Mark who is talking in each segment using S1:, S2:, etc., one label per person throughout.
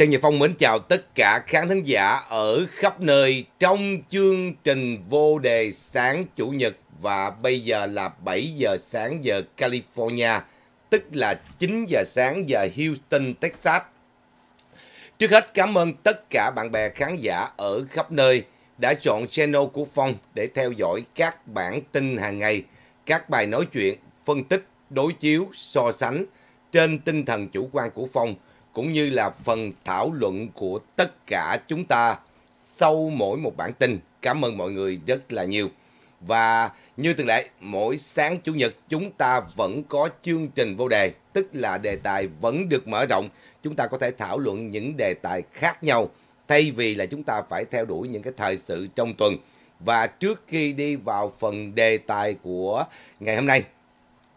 S1: Trần Nhật Phong mến chào tất cả khán thính giả ở khắp nơi trong chương trình vô đề sáng Chủ nhật và bây giờ là 7 giờ sáng giờ California, tức là 9 giờ sáng giờ Houston, Texas. Trước hết cảm ơn tất cả bạn bè khán giả ở khắp nơi đã chọn channel của Phong để theo dõi các bản tin hàng ngày, các bài nói chuyện, phân tích, đối chiếu, so sánh trên tinh thần chủ quan của Phong – cũng như là phần thảo luận của tất cả chúng ta sau mỗi một bản tin. Cảm ơn mọi người rất là nhiều. Và như thường lệ, mỗi sáng Chủ nhật chúng ta vẫn có chương trình vô đề, tức là đề tài vẫn được mở rộng. Chúng ta có thể thảo luận những đề tài khác nhau, thay vì là chúng ta phải theo đuổi những cái thời sự trong tuần. Và trước khi đi vào phần đề tài của ngày hôm nay,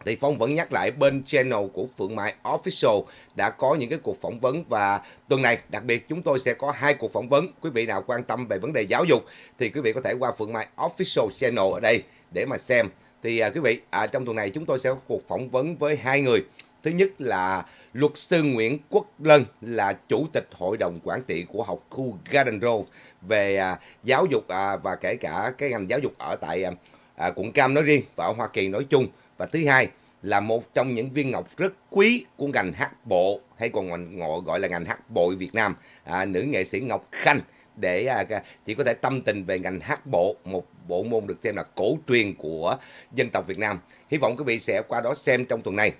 S1: thì Phong vẫn nhắc lại bên channel của Phượng Mai Official đã có những cái cuộc phỏng vấn và tuần này đặc biệt chúng tôi sẽ có hai cuộc phỏng vấn. Quý vị nào quan tâm về vấn đề giáo dục thì quý vị có thể qua Phượng Mai Official Channel ở đây để mà xem. Thì à, quý vị, à, trong tuần này chúng tôi sẽ có cuộc phỏng vấn với hai người. Thứ nhất là luật sư Nguyễn Quốc Lân là chủ tịch hội đồng quản trị của học khu Garden Grove về à, giáo dục à, và kể cả cái ngành giáo dục ở tại à, à quận Cam nói riêng và ở Hoa Kỳ nói chung. Và thứ hai là một trong những viên ngọc rất quý của ngành hát bộ hay còn ngộ gọi là ngành hát bội Việt Nam, à, nữ nghệ sĩ Ngọc Khanh để à, à, chỉ có thể tâm tình về ngành hát bộ, một bộ môn được xem là cổ truyền của dân tộc Việt Nam. Hy vọng quý vị sẽ qua đó xem trong tuần này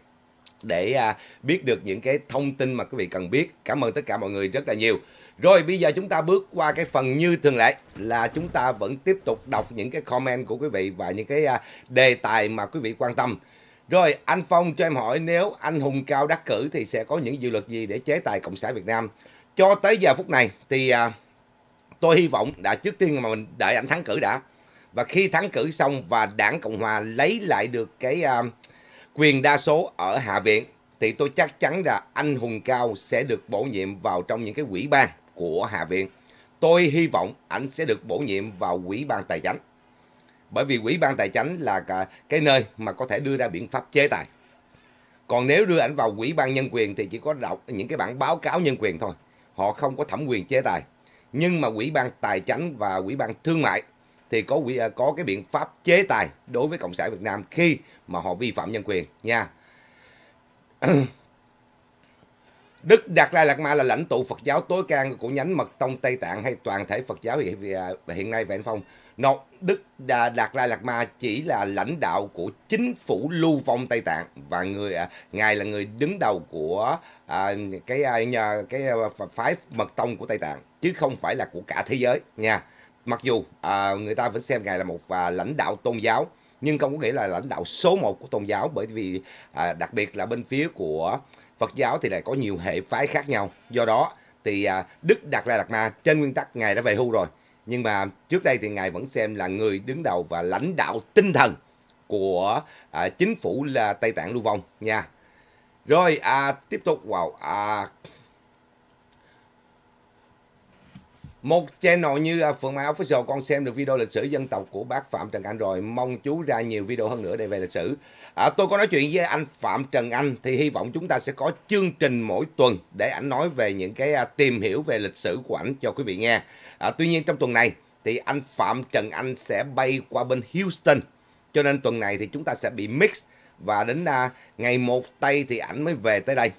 S1: để à, biết được những cái thông tin mà quý vị cần biết. Cảm ơn tất cả mọi người rất là nhiều. Rồi bây giờ chúng ta bước qua cái phần như thường lệ là chúng ta vẫn tiếp tục đọc những cái comment của quý vị và những cái à, đề tài mà quý vị quan tâm. Rồi anh Phong cho em hỏi nếu anh Hùng Cao đắc cử thì sẽ có những dự luật gì để chế tài Cộng sản Việt Nam? Cho tới giờ phút này thì à, tôi hy vọng đã trước tiên mà mình đợi anh thắng cử đã. Và khi thắng cử xong và đảng Cộng Hòa lấy lại được cái à, quyền đa số ở Hạ viện thì tôi chắc chắn là anh Hùng Cao sẽ được bổ nhiệm vào trong những cái quỹ ban của Hạ viện. Tôi hy vọng anh sẽ được bổ nhiệm vào quỹ ban tài chính. Bởi vì quỹ ban tài chính là cái nơi mà có thể đưa ra biện pháp chế tài. Còn nếu đưa ảnh vào quỹ ban nhân quyền thì chỉ có đọc những cái bản báo cáo nhân quyền thôi. Họ không có thẩm quyền chế tài. Nhưng mà quỹ ban tài chính và quỹ ban thương mại thì có quy à, có cái biện pháp chế tài đối với cộng sản Việt Nam khi mà họ vi phạm nhân quyền nha. Đức Đạt Lai Lạt Ma là lãnh tụ Phật giáo tối cao của nhánh mật tông Tây Tạng hay toàn thể Phật giáo hiện, à, hiện nay về anh Phong. Nột Đức Đạt Lai Lạt Ma chỉ là lãnh đạo của chính phủ lưu vong Tây Tạng và người à, ngài là người đứng đầu của à, cái cái phái mật tông của Tây Tạng chứ không phải là của cả thế giới nha mặc dù à, người ta vẫn xem ngài là một à, lãnh đạo tôn giáo nhưng không có nghĩa là lãnh đạo số 1 của tôn giáo bởi vì à, đặc biệt là bên phía của Phật giáo thì lại có nhiều hệ phái khác nhau do đó thì à, Đức Đạt La Đạt Ma trên nguyên tắc ngài đã về hưu rồi nhưng mà trước đây thì ngài vẫn xem là người đứng đầu và lãnh đạo tinh thần của à, chính phủ là Tây Tạng Lưu Vong nha rồi à, tiếp tục vào wow, à, Một channel như à, Phượng Mai Official con xem được video lịch sử dân tộc của bác Phạm Trần Anh rồi. Mong chú ra nhiều video hơn nữa để về lịch sử. À, tôi có nói chuyện với anh Phạm Trần Anh thì hy vọng chúng ta sẽ có chương trình mỗi tuần để ảnh nói về những cái à, tìm hiểu về lịch sử của ảnh cho quý vị nghe. À, tuy nhiên trong tuần này thì anh Phạm Trần Anh sẽ bay qua bên Houston. Cho nên tuần này thì chúng ta sẽ bị mix và đến à, ngày một tây thì ảnh mới về tới đây.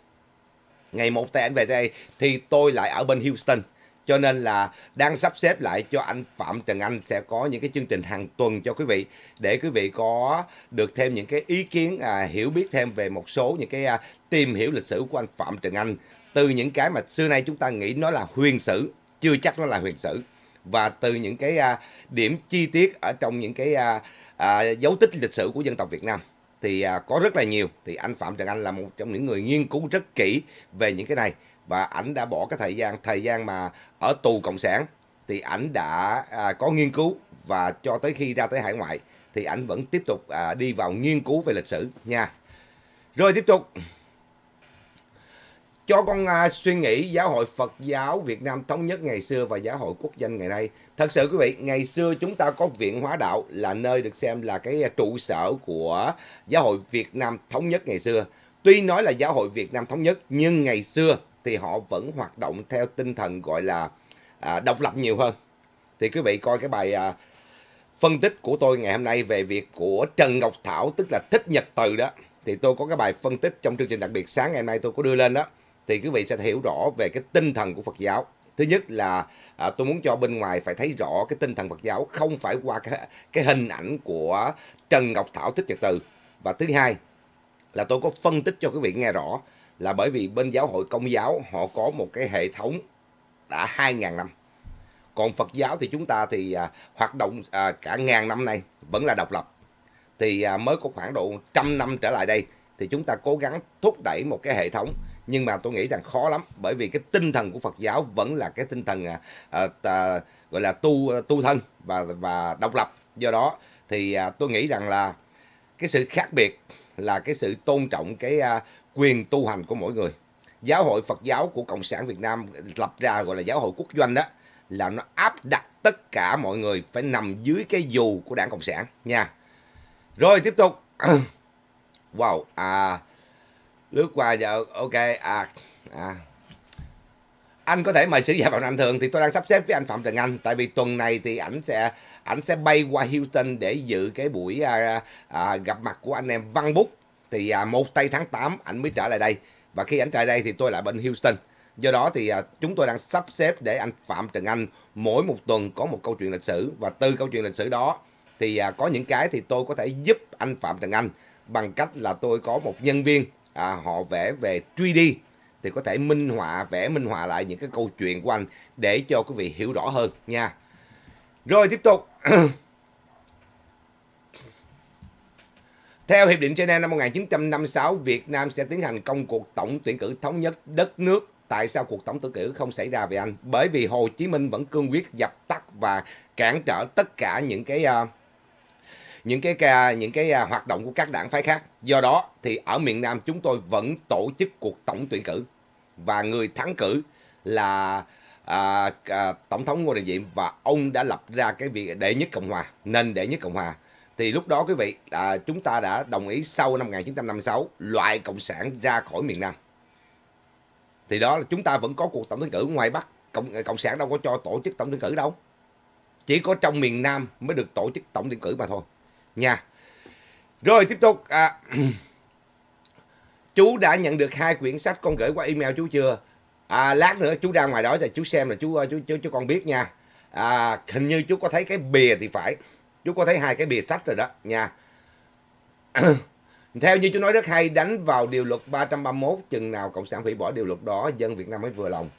S1: Ngày một tây ảnh về tới đây thì tôi lại ở bên Houston cho nên là đang sắp xếp lại cho anh Phạm Trần Anh sẽ có những cái chương trình hàng tuần cho quý vị để quý vị có được thêm những cái ý kiến à, hiểu biết thêm về một số những cái à, tìm hiểu lịch sử của anh Phạm Trần Anh từ những cái mà xưa nay chúng ta nghĩ nó là huyền sử chưa chắc nó là huyền sử và từ những cái à, điểm chi tiết ở trong những cái à, à, dấu tích lịch sử của dân tộc Việt Nam thì à, có rất là nhiều thì anh Phạm Trần Anh là một trong những người nghiên cứu rất kỹ về những cái này và ảnh đã bỏ cái thời gian thời gian mà ở tù cộng sản thì ảnh đã à, có nghiên cứu và cho tới khi ra tới hải ngoại thì ảnh vẫn tiếp tục à, đi vào nghiên cứu về lịch sử nha rồi tiếp tục cho con à, suy nghĩ giáo hội Phật giáo Việt Nam thống nhất ngày xưa và giáo hội quốc danh ngày nay. Thật sự quý vị, ngày xưa chúng ta có Viện Hóa Đạo là nơi được xem là cái trụ sở của giáo hội Việt Nam thống nhất ngày xưa. Tuy nói là giáo hội Việt Nam thống nhất nhưng ngày xưa thì họ vẫn hoạt động theo tinh thần gọi là à, độc lập nhiều hơn. Thì quý vị coi cái bài à, phân tích của tôi ngày hôm nay về việc của Trần Ngọc Thảo tức là Thích Nhật Từ đó thì tôi có cái bài phân tích trong chương trình đặc biệt sáng ngày hôm nay tôi có đưa lên đó thì quý vị sẽ hiểu rõ về cái tinh thần của Phật giáo. Thứ nhất là à, tôi muốn cho bên ngoài phải thấy rõ cái tinh thần Phật giáo không phải qua cái, cái hình ảnh của Trần Ngọc Thảo Thích Nhật Từ. Và thứ hai là tôi có phân tích cho quý vị nghe rõ là bởi vì bên giáo hội công giáo họ có một cái hệ thống đã 2.000 năm. Còn Phật giáo thì chúng ta thì à, hoạt động à, cả ngàn năm nay vẫn là độc lập. Thì à, mới có khoảng độ trăm năm trở lại đây thì chúng ta cố gắng thúc đẩy một cái hệ thống nhưng mà tôi nghĩ rằng khó lắm bởi vì cái tinh thần của Phật giáo vẫn là cái tinh thần à, à, gọi là tu tu thân và và độc lập do đó thì à, tôi nghĩ rằng là cái sự khác biệt là cái sự tôn trọng cái à, quyền tu hành của mỗi người giáo hội Phật giáo của Cộng sản Việt Nam lập ra gọi là giáo hội quốc doanh đó là nó áp đặt tất cả mọi người phải nằm dưới cái dù của đảng Cộng sản nha. Rồi tiếp tục. Wow, à, lướt qua giờ, ok, à, à. Anh có thể mời sử gia Phạm Anh Thường thì tôi đang sắp xếp với anh Phạm Trần Anh tại vì tuần này thì ảnh sẽ ảnh sẽ bay qua Houston để dự cái buổi à, à, gặp mặt của anh em Văn bút thì à, một tây tháng 8 ảnh mới trở lại đây và khi ảnh trở lại đây thì tôi lại bên Houston do đó thì à, chúng tôi đang sắp xếp để anh Phạm Trần Anh mỗi một tuần có một câu chuyện lịch sử và từ câu chuyện lịch sử đó thì à, có những cái thì tôi có thể giúp anh Phạm Trần Anh bằng cách là tôi có một nhân viên à, họ vẽ về truy đi thì có thể minh họa vẽ minh họa lại những cái câu chuyện của anh để cho quý vị hiểu rõ hơn nha rồi tiếp tục Theo Hiệp định Geneva năm 1956, Việt Nam sẽ tiến hành công cuộc tổng tuyển cử thống nhất đất nước. Tại sao cuộc tổng tuyển cử không xảy ra về Anh? Bởi vì Hồ Chí Minh vẫn cương quyết dập tắt và cản trở tất cả những cái uh, những cái à, những cái à, hoạt động của các đảng phái khác. Do đó thì ở miền Nam chúng tôi vẫn tổ chức cuộc tổng tuyển cử và người thắng cử là à, à, tổng thống Ngô Đình Diệm và ông đã lập ra cái việc đệ nhất cộng hòa, nên đệ nhất cộng hòa thì lúc đó quý vị à, chúng ta đã đồng ý sau năm 1956 loại cộng sản ra khỏi miền Nam thì đó là chúng ta vẫn có cuộc tổng tuyển cử ngoài Bắc cộng ờ, cộng sản đâu có cho tổ chức tổng tuyển cử đâu chỉ có trong miền Nam mới được tổ chức tổng tuyển cử mà thôi nha rồi tiếp tục à, chú đã nhận được hai quyển sách con gửi qua email chú chưa à, lát nữa chú ra ngoài đó thì chú xem là chú ờ, chú chú, chú con biết nha à, hình như chú có thấy cái bìa thì phải Chúng có thấy hai cái bìa sách rồi đó nha. Theo như chú nói rất hay đánh vào điều luật 331 chừng nào cộng sản hủy bỏ điều luật đó dân Việt Nam mới vừa lòng.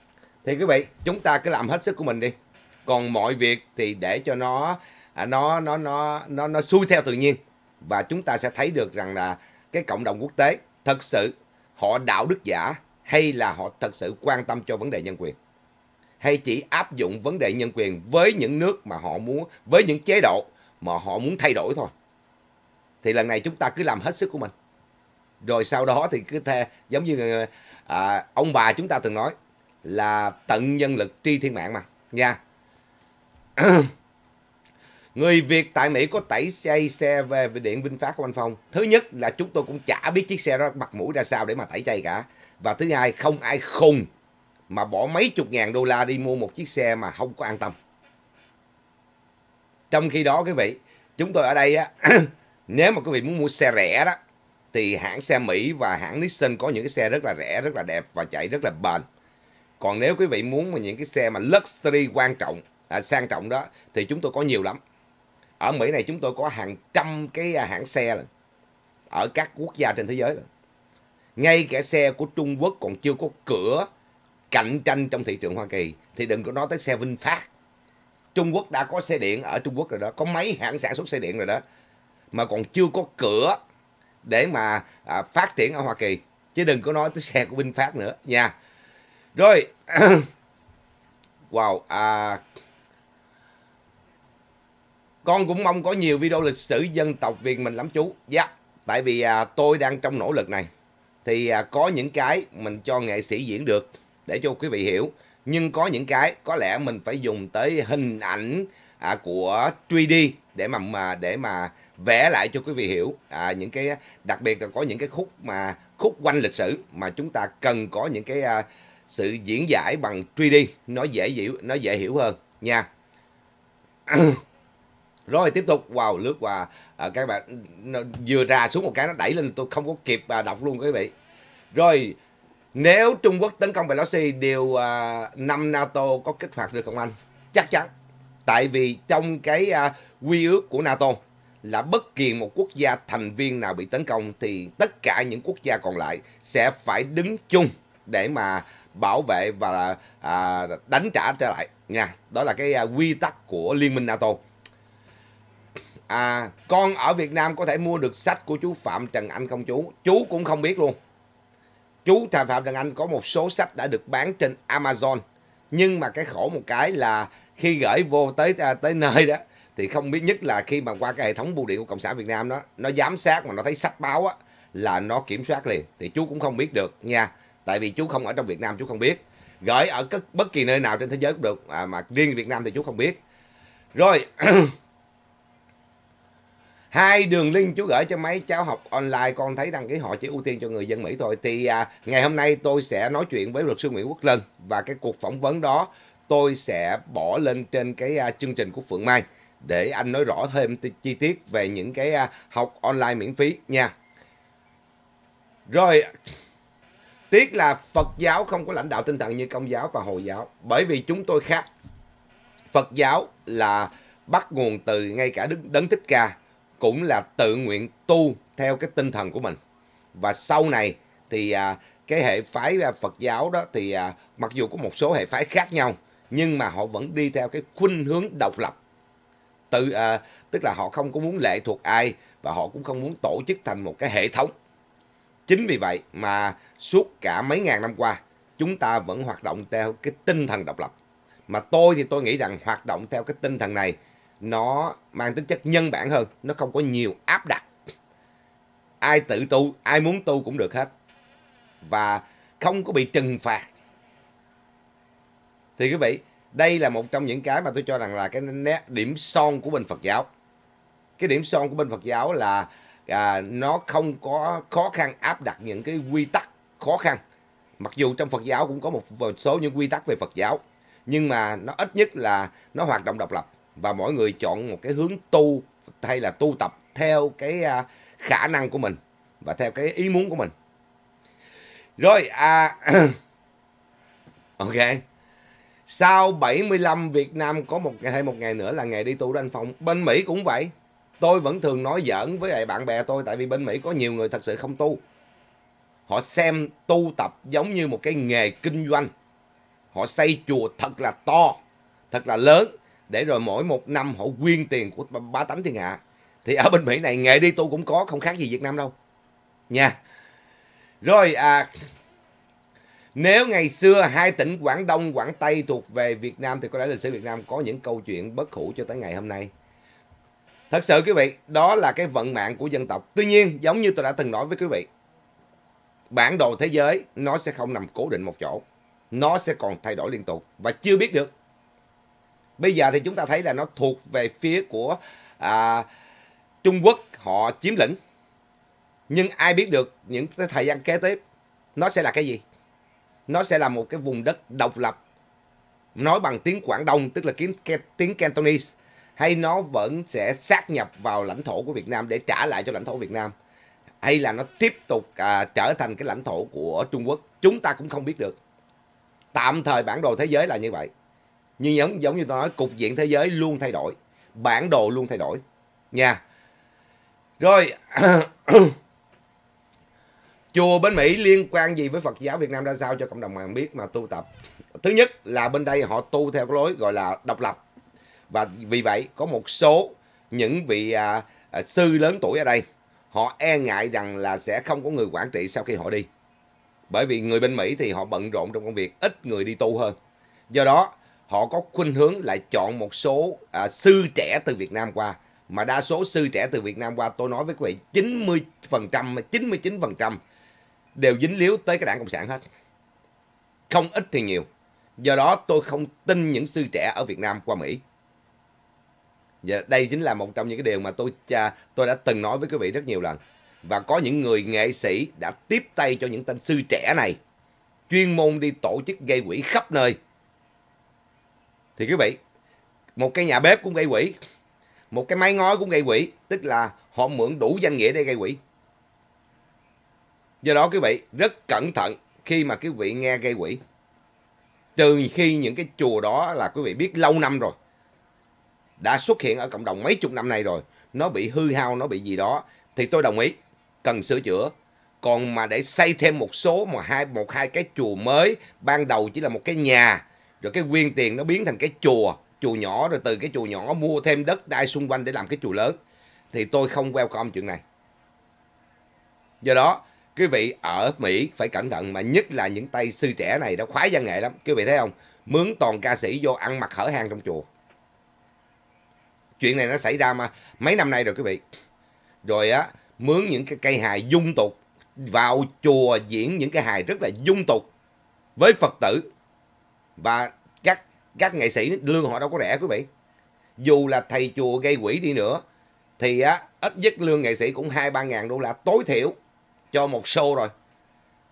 S1: Thì quý vị, chúng ta cứ làm hết sức của mình đi. Còn mọi việc thì để cho nó à, nó nó nó nó nó xuôi theo tự nhiên và chúng ta sẽ thấy được rằng là cái cộng đồng quốc tế thật sự họ đạo đức giả hay là họ thật sự quan tâm cho vấn đề nhân quyền hay chỉ áp dụng vấn đề nhân quyền với những nước mà họ muốn với những chế độ mà họ muốn thay đổi thôi thì lần này chúng ta cứ làm hết sức của mình rồi sau đó thì cứ thê, giống như à, ông bà chúng ta từng nói là tận nhân lực tri thiên mạng mà nha người việt tại mỹ có tẩy xe xe về điện vinfast của anh phong thứ nhất là chúng tôi cũng chả biết chiếc xe đó mặt mũi ra sao để mà tẩy chay cả và thứ hai không ai khùng mà bỏ mấy chục ngàn đô la đi mua một chiếc xe mà không có an tâm trong khi đó quý vị chúng tôi ở đây á nếu mà quý vị muốn mua xe rẻ đó thì hãng xe Mỹ và hãng Nissan có những cái xe rất là rẻ rất là đẹp và chạy rất là bền còn nếu quý vị muốn mà những cái xe mà luxury quan trọng à, sang trọng đó thì chúng tôi có nhiều lắm ở Mỹ này chúng tôi có hàng trăm cái à, hãng xe là, ở các quốc gia trên thế giới là. ngay cả xe của Trung Quốc còn chưa có cửa cạnh tranh trong thị trường Hoa Kỳ thì đừng có nói tới xe VinFast Trung Quốc đã có xe điện ở Trung Quốc rồi đó, có mấy hãng sản xuất xe điện rồi đó, mà còn chưa có cửa để mà à, phát triển ở Hoa Kỳ, chứ đừng có nói tới xe của VinFast nữa nha. Rồi, wow, à, con cũng mong có nhiều video lịch sử dân tộc Việt mình lắm chú, dạ, yeah. tại vì à, tôi đang trong nỗ lực này, thì à, có những cái mình cho nghệ sĩ diễn được để cho quý vị hiểu nhưng có những cái có lẽ mình phải dùng tới hình ảnh à, của 3D để mà, mà để mà vẽ lại cho quý vị hiểu à, những cái đặc biệt là có những cái khúc mà khúc quanh lịch sử mà chúng ta cần có những cái à, sự diễn giải bằng 3D nó dễ hiểu nó dễ hiểu hơn nha rồi tiếp tục wow lướt qua à, các bạn nó, vừa ra xuống một cái nó đẩy lên tôi không có kịp à, đọc luôn quý vị rồi nếu Trung Quốc tấn công Pelosi, điều à, năm NATO có kích hoạt được không anh? Chắc chắn. Tại vì trong cái uh, quy ước của NATO là bất kỳ một quốc gia thành viên nào bị tấn công thì tất cả những quốc gia còn lại sẽ phải đứng chung để mà bảo vệ và à, đánh trả trở lại nha đó là cái à, quy tắc của liên minh nato à con ở việt nam có thể mua được sách của chú phạm trần anh không chú chú cũng không biết luôn chú Phạm Phạm Đàn Anh có một số sách đã được bán trên Amazon nhưng mà cái khổ một cái là khi gửi vô tới à, tới nơi đó thì không biết nhất là khi mà qua cái hệ thống bưu điện của cộng sản Việt Nam đó nó giám sát mà nó thấy sách báo á là nó kiểm soát liền thì chú cũng không biết được nha tại vì chú không ở trong Việt Nam chú không biết gửi ở bất kỳ nơi nào trên thế giới cũng được à, mà riêng Việt Nam thì chú không biết rồi hai đường link chú gửi cho mấy cháu học online con thấy đăng ký họ chỉ ưu tiên cho người dân mỹ thôi thì à, ngày hôm nay tôi sẽ nói chuyện với luật sư nguyễn quốc lân và cái cuộc phỏng vấn đó tôi sẽ bỏ lên trên cái à, chương trình của phượng mai để anh nói rõ thêm chi tiết về những cái à, học online miễn phí nha rồi tiếc là phật giáo không có lãnh đạo tinh thần như công giáo và hồi giáo bởi vì chúng tôi khác phật giáo là bắt nguồn từ ngay cả đức đấng thích ca cũng là tự nguyện tu theo cái tinh thần của mình. Và sau này thì à, cái hệ phái à, Phật giáo đó thì à, mặc dù có một số hệ phái khác nhau nhưng mà họ vẫn đi theo cái khuynh hướng độc lập. Tự à, tức là họ không có muốn lệ thuộc ai và họ cũng không muốn tổ chức thành một cái hệ thống. Chính vì vậy mà suốt cả mấy ngàn năm qua chúng ta vẫn hoạt động theo cái tinh thần độc lập. Mà tôi thì tôi nghĩ rằng hoạt động theo cái tinh thần này nó mang tính chất nhân bản hơn nó không có nhiều áp đặt ai tự tu ai muốn tu cũng được hết và không có bị trừng phạt thì quý vị đây là một trong những cái mà tôi cho rằng là cái nét điểm son của bên Phật giáo cái điểm son của bên Phật giáo là à, nó không có khó khăn áp đặt những cái quy tắc khó khăn mặc dù trong Phật giáo cũng có một số những quy tắc về Phật giáo nhưng mà nó ít nhất là nó hoạt động độc lập và mỗi người chọn một cái hướng tu hay là tu tập theo cái à, khả năng của mình và theo cái ý muốn của mình rồi à ok sau 75 Việt Nam có một ngày hay một ngày nữa là ngày đi tu đó anh Phong bên Mỹ cũng vậy tôi vẫn thường nói giỡn với lại bạn bè tôi tại vì bên Mỹ có nhiều người thật sự không tu họ xem tu tập giống như một cái nghề kinh doanh họ xây chùa thật là to thật là lớn để rồi mỗi một năm họ quyên tiền của bá tánh thiên hạ thì ở bên mỹ này nghề đi tu cũng có không khác gì việt nam đâu nha rồi à nếu ngày xưa hai tỉnh Quảng Đông, Quảng Tây thuộc về Việt Nam thì có lẽ lịch sử Việt Nam có những câu chuyện bất hủ cho tới ngày hôm nay. Thật sự quý vị, đó là cái vận mạng của dân tộc. Tuy nhiên, giống như tôi đã từng nói với quý vị, bản đồ thế giới nó sẽ không nằm cố định một chỗ. Nó sẽ còn thay đổi liên tục và chưa biết được Bây giờ thì chúng ta thấy là nó thuộc về phía của à, Trung Quốc họ chiếm lĩnh. Nhưng ai biết được những cái thời gian kế tiếp nó sẽ là cái gì? Nó sẽ là một cái vùng đất độc lập nói bằng tiếng Quảng Đông tức là tiếng tiếng Cantonese hay nó vẫn sẽ sát nhập vào lãnh thổ của Việt Nam để trả lại cho lãnh thổ Việt Nam hay là nó tiếp tục à, trở thành cái lãnh thổ của Trung Quốc chúng ta cũng không biết được tạm thời bản đồ thế giới là như vậy như giống giống như tôi nói cục diện thế giới luôn thay đổi bản đồ luôn thay đổi nha rồi chùa bên Mỹ liên quan gì với Phật giáo Việt Nam ra sao cho cộng đồng mạng biết mà tu tập thứ nhất là bên đây họ tu theo cái lối gọi là độc lập và vì vậy có một số những vị à, à, sư lớn tuổi ở đây họ e ngại rằng là sẽ không có người quản trị sau khi họ đi bởi vì người bên Mỹ thì họ bận rộn trong công việc ít người đi tu hơn do đó họ có khuynh hướng lại chọn một số à, sư trẻ từ Việt Nam qua mà đa số sư trẻ từ Việt Nam qua tôi nói với quý vị 90% phần trăm 99% phần trăm đều dính líu tới cái đảng cộng sản hết không ít thì nhiều do đó tôi không tin những sư trẻ ở Việt Nam qua Mỹ và đây chính là một trong những cái điều mà tôi cha tôi đã từng nói với quý vị rất nhiều lần và có những người nghệ sĩ đã tiếp tay cho những tên sư trẻ này chuyên môn đi tổ chức gây quỹ khắp nơi thì quý vị một cái nhà bếp cũng gây quỹ một cái máy ngói cũng gây quỹ tức là họ mượn đủ danh nghĩa để gây quỹ do đó quý vị rất cẩn thận khi mà quý vị nghe gây quỹ trừ khi những cái chùa đó là quý vị biết lâu năm rồi đã xuất hiện ở cộng đồng mấy chục năm nay rồi nó bị hư hao nó bị gì đó thì tôi đồng ý cần sửa chữa còn mà để xây thêm một số mà hai một hai cái chùa mới ban đầu chỉ là một cái nhà rồi cái quyên tiền nó biến thành cái chùa chùa nhỏ rồi từ cái chùa nhỏ mua thêm đất đai xung quanh để làm cái chùa lớn thì tôi không welcome chuyện này do đó quý vị ở Mỹ phải cẩn thận mà nhất là những tay sư trẻ này đã khoái văn nghệ lắm quý vị thấy không mướn toàn ca sĩ vô ăn mặc hở hang trong chùa chuyện này nó xảy ra mà mấy năm nay rồi quý vị rồi á mướn những cái cây hài dung tục vào chùa diễn những cái hài rất là dung tục với phật tử và các các nghệ sĩ lương họ đâu có rẻ quý vị dù là thầy chùa gây quỹ đi nữa thì á, ít nhất lương nghệ sĩ cũng hai ba ngàn đô la tối thiểu cho một show rồi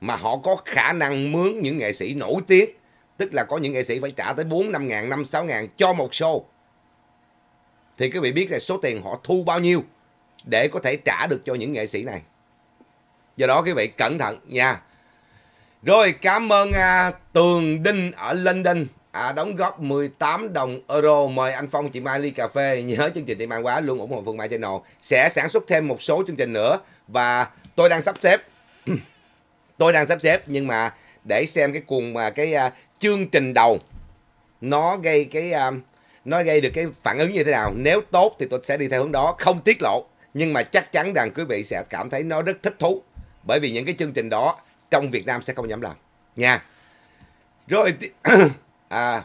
S1: mà họ có khả năng mướn những nghệ sĩ nổi tiếng tức là có những nghệ sĩ phải trả tới bốn năm ngàn năm sáu ngàn cho một show thì quý vị biết là số tiền họ thu bao nhiêu để có thể trả được cho những nghệ sĩ này do đó quý vị cẩn thận nha rồi cảm ơn à, Tường Đinh ở London à, đóng góp 18 đồng euro. Mời anh Phong chị Mai ly cà phê. Nhớ chương trình Tiệm Mai Quá luôn ủng hộ Phương Mai Channel. Sẽ sản xuất thêm một số chương trình nữa. Và tôi đang sắp xếp. tôi đang sắp xếp nhưng mà để xem cái cuồng mà cái uh, chương trình đầu nó gây cái uh, nó gây được cái phản ứng như thế nào nếu tốt thì tôi sẽ đi theo hướng đó không tiết lộ nhưng mà chắc chắn rằng quý vị sẽ cảm thấy nó rất thích thú bởi vì những cái chương trình đó trong Việt Nam sẽ không dám làm nha rồi à,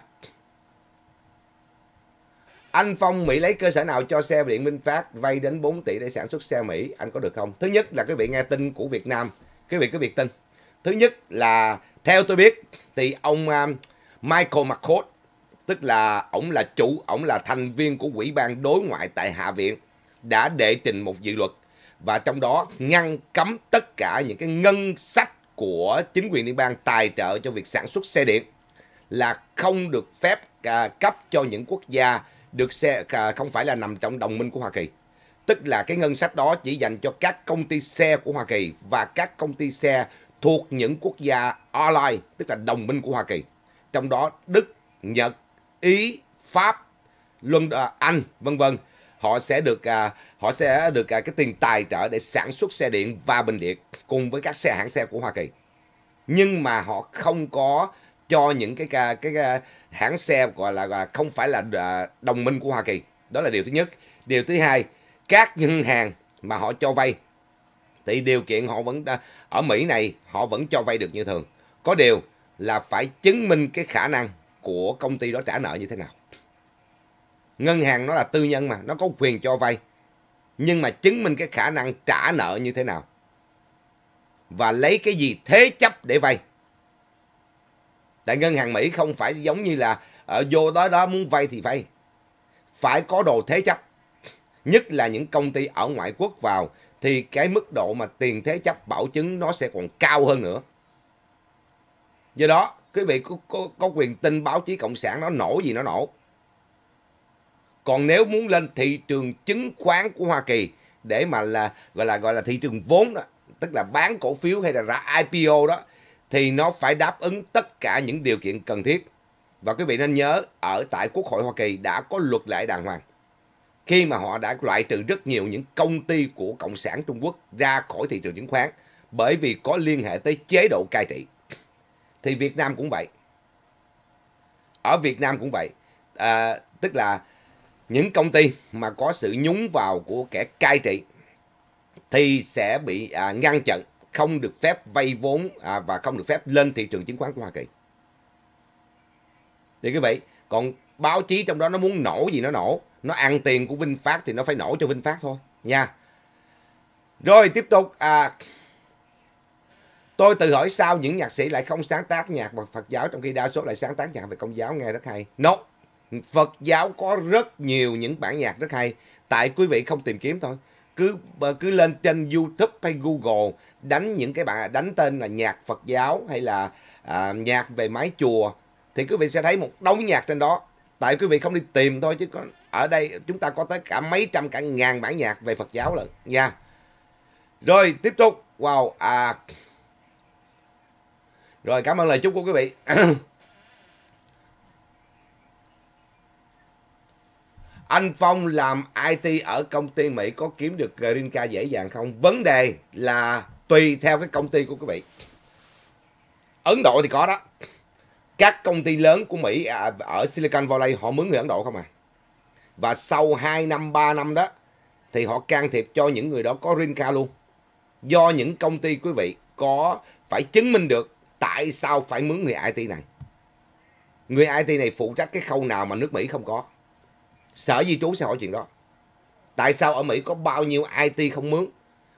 S1: anh Phong Mỹ lấy cơ sở nào cho xe điện Minh Phát vay đến 4 tỷ để sản xuất xe Mỹ anh có được không thứ nhất là quý vị nghe tin của Việt Nam quý vị cứ việc tin thứ nhất là theo tôi biết thì ông uh, Michael McCord tức là ông là chủ ông là thành viên của quỹ ban đối ngoại tại Hạ viện đã đệ trình một dự luật và trong đó ngăn cấm tất cả những cái ngân sách của chính quyền liên bang tài trợ cho việc sản xuất xe điện là không được phép à, cấp cho những quốc gia được xe à, không phải là nằm trong đồng minh của Hoa Kỳ. Tức là cái ngân sách đó chỉ dành cho các công ty xe của Hoa Kỳ và các công ty xe thuộc những quốc gia ally, tức là đồng minh của Hoa Kỳ. Trong đó Đức, Nhật, Ý, Pháp, Luân à, Anh, vân vân họ sẽ được à, họ sẽ được à, cái tiền tài trợ để sản xuất xe điện và bình điện cùng với các xe hãng xe của Hoa Kỳ. Nhưng mà họ không có cho những cái cái, cái à, hãng xe gọi là à, không phải là à, đồng minh của Hoa Kỳ. Đó là điều thứ nhất. Điều thứ hai, các ngân hàng mà họ cho vay thì điều kiện họ vẫn ở Mỹ này họ vẫn cho vay được như thường. Có điều là phải chứng minh cái khả năng của công ty đó trả nợ như thế nào. Ngân hàng nó là tư nhân mà, nó có quyền cho vay. Nhưng mà chứng minh cái khả năng trả nợ như thế nào. Và lấy cái gì thế chấp để vay. Tại ngân hàng Mỹ không phải giống như là ở ờ, vô đó đó muốn vay thì vay. Phải có đồ thế chấp. Nhất là những công ty ở ngoại quốc vào thì cái mức độ mà tiền thế chấp bảo chứng nó sẽ còn cao hơn nữa. Do đó, quý vị có, có, có quyền tin báo chí Cộng sản nó nổ gì nó nổ. Còn nếu muốn lên thị trường chứng khoán của Hoa Kỳ để mà là gọi là gọi là thị trường vốn đó, tức là bán cổ phiếu hay là ra IPO đó thì nó phải đáp ứng tất cả những điều kiện cần thiết. Và quý vị nên nhớ ở tại Quốc hội Hoa Kỳ đã có luật lệ đàng hoàng khi mà họ đã loại trừ rất nhiều những công ty của Cộng sản Trung Quốc ra khỏi thị trường chứng khoán bởi vì có liên hệ tới chế độ cai trị. Thì Việt Nam cũng vậy. Ở Việt Nam cũng vậy. À, tức là những công ty mà có sự nhúng vào của kẻ cai trị thì sẽ bị à, ngăn chặn không được phép vay vốn à, và không được phép lên thị trường chứng khoán của Hoa Kỳ. Thì quý vị, còn báo chí trong đó nó muốn nổ gì nó nổ, nó ăn tiền của VinFast thì nó phải nổ cho VinFast thôi nha. Rồi tiếp tục à, Tôi tự hỏi sao những nhạc sĩ lại không sáng tác nhạc bằng Phật giáo trong khi đa số lại sáng tác nhạc về công giáo nghe rất hay. No, Phật giáo có rất nhiều những bản nhạc rất hay. Tại quý vị không tìm kiếm thôi. Cứ ờ, cứ lên trên YouTube hay Google đánh những cái bạn đánh tên là nhạc Phật giáo hay là à, nhạc về mái chùa thì quý vị sẽ thấy một đống nhạc trên đó. Tại quý vị không đi tìm thôi chứ có ở đây chúng ta có tới cả mấy trăm cả ngàn bản nhạc về Phật giáo lận nha. Rồi tiếp tục. Wow à. Rồi cảm ơn lời chúc của quý vị. Anh Phong làm IT ở công ty Mỹ có kiếm được green card dễ dàng không? Vấn đề là tùy theo cái công ty của quý vị. Ấn Độ thì có đó. Các công ty lớn của Mỹ à, ở Silicon Valley họ mướn người Ấn Độ không à? Và sau 2 năm 3 năm đó thì họ can thiệp cho những người đó có green card luôn. Do những công ty quý vị có phải chứng minh được tại sao phải mướn người IT này. Người IT này phụ trách cái khâu nào mà nước Mỹ không có. Sở di trú sẽ hỏi chuyện đó. Tại sao ở Mỹ có bao nhiêu IT không mướn?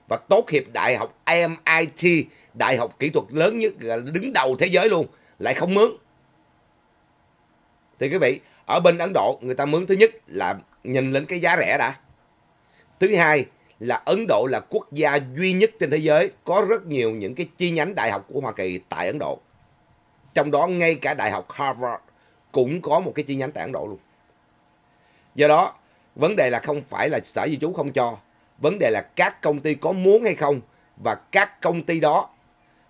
S1: Và tốt nghiệp đại học MIT, đại học kỹ thuật lớn nhất, đứng đầu thế giới luôn, lại không mướn. Thì quý vị, ở bên Ấn Độ người ta mướn thứ nhất là nhìn lên cái giá rẻ đã. Thứ hai là Ấn Độ là quốc gia duy nhất trên thế giới có rất nhiều những cái chi nhánh đại học của Hoa Kỳ tại Ấn Độ. Trong đó ngay cả đại học Harvard cũng có một cái chi nhánh tại Ấn Độ luôn do đó vấn đề là không phải là sở di trú không cho vấn đề là các công ty có muốn hay không và các công ty đó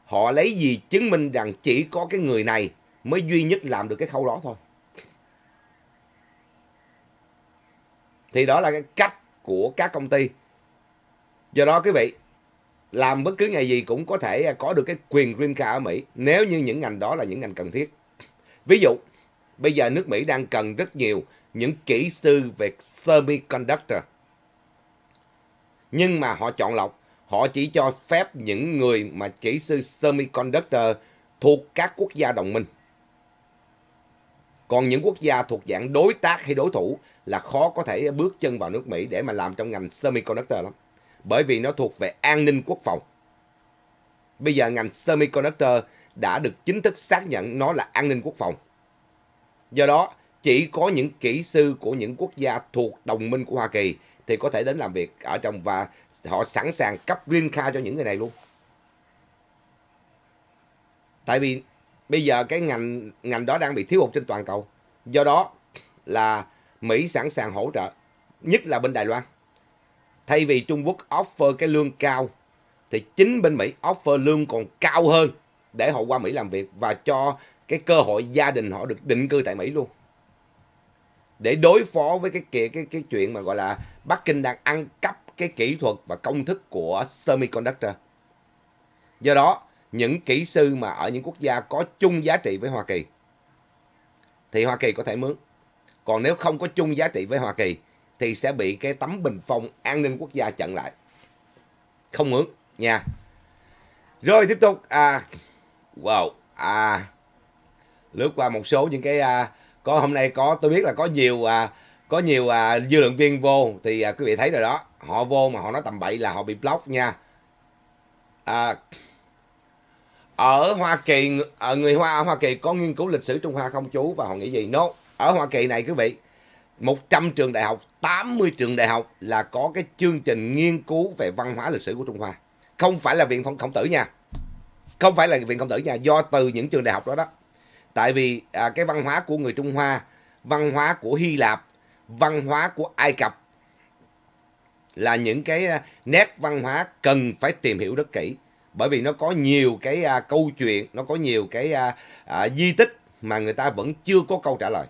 S1: họ lấy gì chứng minh rằng chỉ có cái người này mới duy nhất làm được cái khâu đó thôi thì đó là cái cách của các công ty do đó quý vị làm bất cứ ngày gì cũng có thể có được cái quyền green card ở Mỹ nếu như những ngành đó là những ngành cần thiết ví dụ bây giờ nước Mỹ đang cần rất nhiều những kỹ sư về semiconductor. Nhưng mà họ chọn lọc, họ chỉ cho phép những người mà kỹ sư semiconductor thuộc các quốc gia đồng minh. Còn những quốc gia thuộc dạng đối tác hay đối thủ là khó có thể bước chân vào nước Mỹ để mà làm trong ngành semiconductor lắm. Bởi vì nó thuộc về an ninh quốc phòng. Bây giờ ngành semiconductor đã được chính thức xác nhận nó là an ninh quốc phòng. Do đó, chỉ có những kỹ sư của những quốc gia thuộc đồng minh của Hoa Kỳ thì có thể đến làm việc ở trong và họ sẵn sàng cấp green card cho những người này luôn. Tại vì bây giờ cái ngành ngành đó đang bị thiếu hụt trên toàn cầu. Do đó là Mỹ sẵn sàng hỗ trợ, nhất là bên Đài Loan. Thay vì Trung Quốc offer cái lương cao thì chính bên Mỹ offer lương còn cao hơn để họ qua Mỹ làm việc và cho cái cơ hội gia đình họ được định cư tại Mỹ luôn để đối phó với cái cái cái, cái chuyện mà gọi là Bắc Kinh đang ăn cắp cái kỹ thuật và công thức của semiconductor. Do đó, những kỹ sư mà ở những quốc gia có chung giá trị với Hoa Kỳ thì Hoa Kỳ có thể mướn. Còn nếu không có chung giá trị với Hoa Kỳ thì sẽ bị cái tấm bình phong an ninh quốc gia chặn lại. Không mướn nha. Rồi tiếp tục à wow à lướt qua một số những cái à, có hôm nay có tôi biết là có nhiều à, có nhiều à, dư luận viên vô thì à, quý vị thấy rồi đó họ vô mà họ nói tầm bậy là họ bị block nha à, ở Hoa Kỳ ở à, người Hoa ở Hoa Kỳ có nghiên cứu lịch sử Trung Hoa không chú và họ nghĩ gì no ở Hoa Kỳ này quý vị 100 trường đại học 80 trường đại học là có cái chương trình nghiên cứu về văn hóa lịch sử của Trung Hoa không phải là viện khổng tử nha không phải là viện khổng tử nha do từ những trường đại học đó đó tại vì à, cái văn hóa của người Trung Hoa văn hóa của Hy Lạp văn hóa của Ai Cập là những cái à, nét văn hóa cần phải tìm hiểu rất kỹ bởi vì nó có nhiều cái à, câu chuyện nó có nhiều cái à, à, di tích mà người ta vẫn chưa có câu trả lời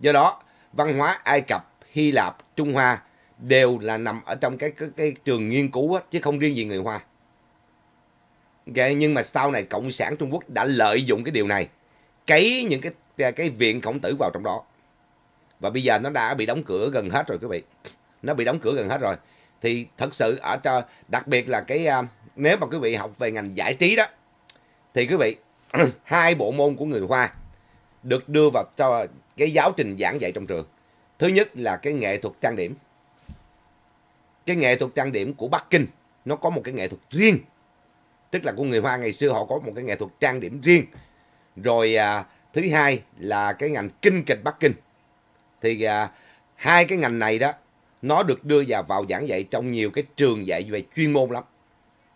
S1: do đó văn hóa Ai Cập Hy Lạp Trung Hoa đều là nằm ở trong cái cái, cái trường nghiên cứu hết, chứ không riêng gì người Hoa okay, nhưng mà sau này cộng sản trung quốc đã lợi dụng cái điều này cấy những cái à, cái viện khổng tử vào trong đó và bây giờ nó đã bị đóng cửa gần hết rồi quý vị nó bị đóng cửa gần hết rồi thì thật sự ở cho đặc biệt là cái à, nếu mà quý vị học về ngành giải trí đó thì quý vị hai bộ môn của người hoa được đưa vào cho cái giáo trình giảng dạy trong trường thứ nhất là cái nghệ thuật trang điểm cái nghệ thuật trang điểm của bắc kinh nó có một cái nghệ thuật riêng tức là của người hoa ngày xưa họ có một cái nghệ thuật trang điểm riêng rồi à, thứ hai là cái ngành kinh kịch bắc kinh thì à, hai cái ngành này đó nó được đưa vào vào giảng dạy trong nhiều cái trường dạy về chuyên môn lắm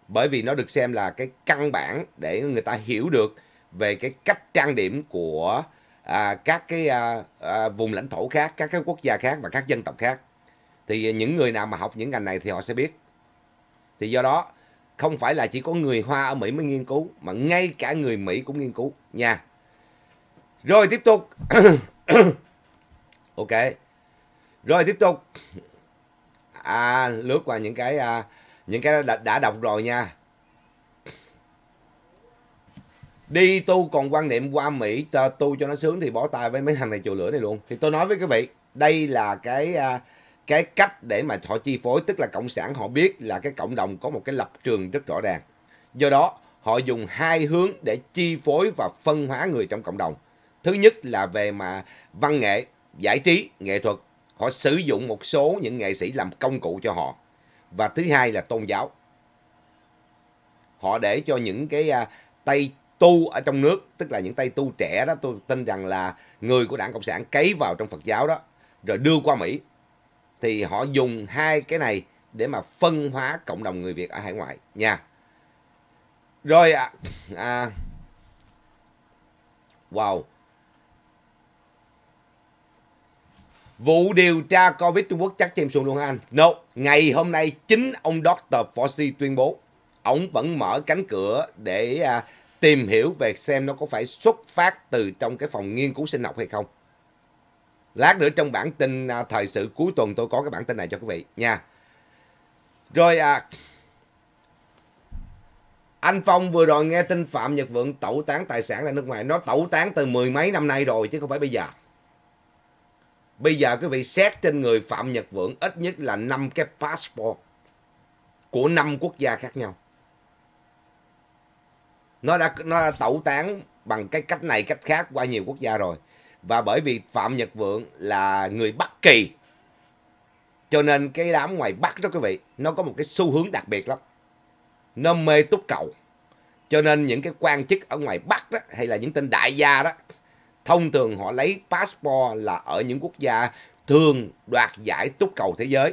S1: bởi vì nó được xem là cái căn bản để người ta hiểu được về cái cách trang điểm của à, các cái à, à, vùng lãnh thổ khác các cái quốc gia khác và các dân tộc khác thì những người nào mà học những ngành này thì họ sẽ biết thì do đó không phải là chỉ có người Hoa ở Mỹ mới nghiên cứu mà ngay cả người Mỹ cũng nghiên cứu nha. Rồi tiếp tục. ok. Rồi tiếp tục. À lướt qua những cái à, những cái đã, đã đọc rồi nha. Đi tu còn quan niệm qua Mỹ tu cho nó sướng thì bỏ tay với mấy thằng này chùa lửa này luôn. Thì tôi nói với quý vị, đây là cái à, cái cách để mà họ chi phối tức là cộng sản họ biết là cái cộng đồng có một cái lập trường rất rõ ràng do đó họ dùng hai hướng để chi phối và phân hóa người trong cộng đồng thứ nhất là về mà văn nghệ giải trí nghệ thuật họ sử dụng một số những nghệ sĩ làm công cụ cho họ và thứ hai là tôn giáo họ để cho những cái à, tay tu ở trong nước tức là những tay tu trẻ đó tôi tin rằng là người của đảng cộng sản cấy vào trong phật giáo đó rồi đưa qua mỹ thì họ dùng hai cái này để mà phân hóa cộng đồng người Việt ở hải ngoại nha. Rồi ạ. À, à, wow. Vụ điều tra Covid Trung Quốc chắc chìm xuống luôn anh? No. Ngày hôm nay chính ông Dr. Fauci tuyên bố ông vẫn mở cánh cửa để à, tìm hiểu về xem nó có phải xuất phát từ trong cái phòng nghiên cứu sinh học hay không. Lát nữa trong bản tin à, thời sự cuối tuần tôi có cái bản tin này cho quý vị nha. Rồi à, anh Phong vừa rồi nghe tin Phạm Nhật Vượng tẩu tán tài sản ra nước ngoài. Nó tẩu tán từ mười mấy năm nay rồi chứ không phải bây giờ. Bây giờ quý vị xét trên người Phạm Nhật Vượng ít nhất là 5 cái passport của 5 quốc gia khác nhau. Nó đã nó đã tẩu tán bằng cái cách này cách khác qua nhiều quốc gia rồi và bởi vì Phạm Nhật Vượng là người Bắc Kỳ cho nên cái đám ngoài Bắc đó quý vị nó có một cái xu hướng đặc biệt lắm nó mê túc cầu cho nên những cái quan chức ở ngoài Bắc đó hay là những tên đại gia đó thông thường họ lấy passport là ở những quốc gia thường đoạt giải túc cầu thế giới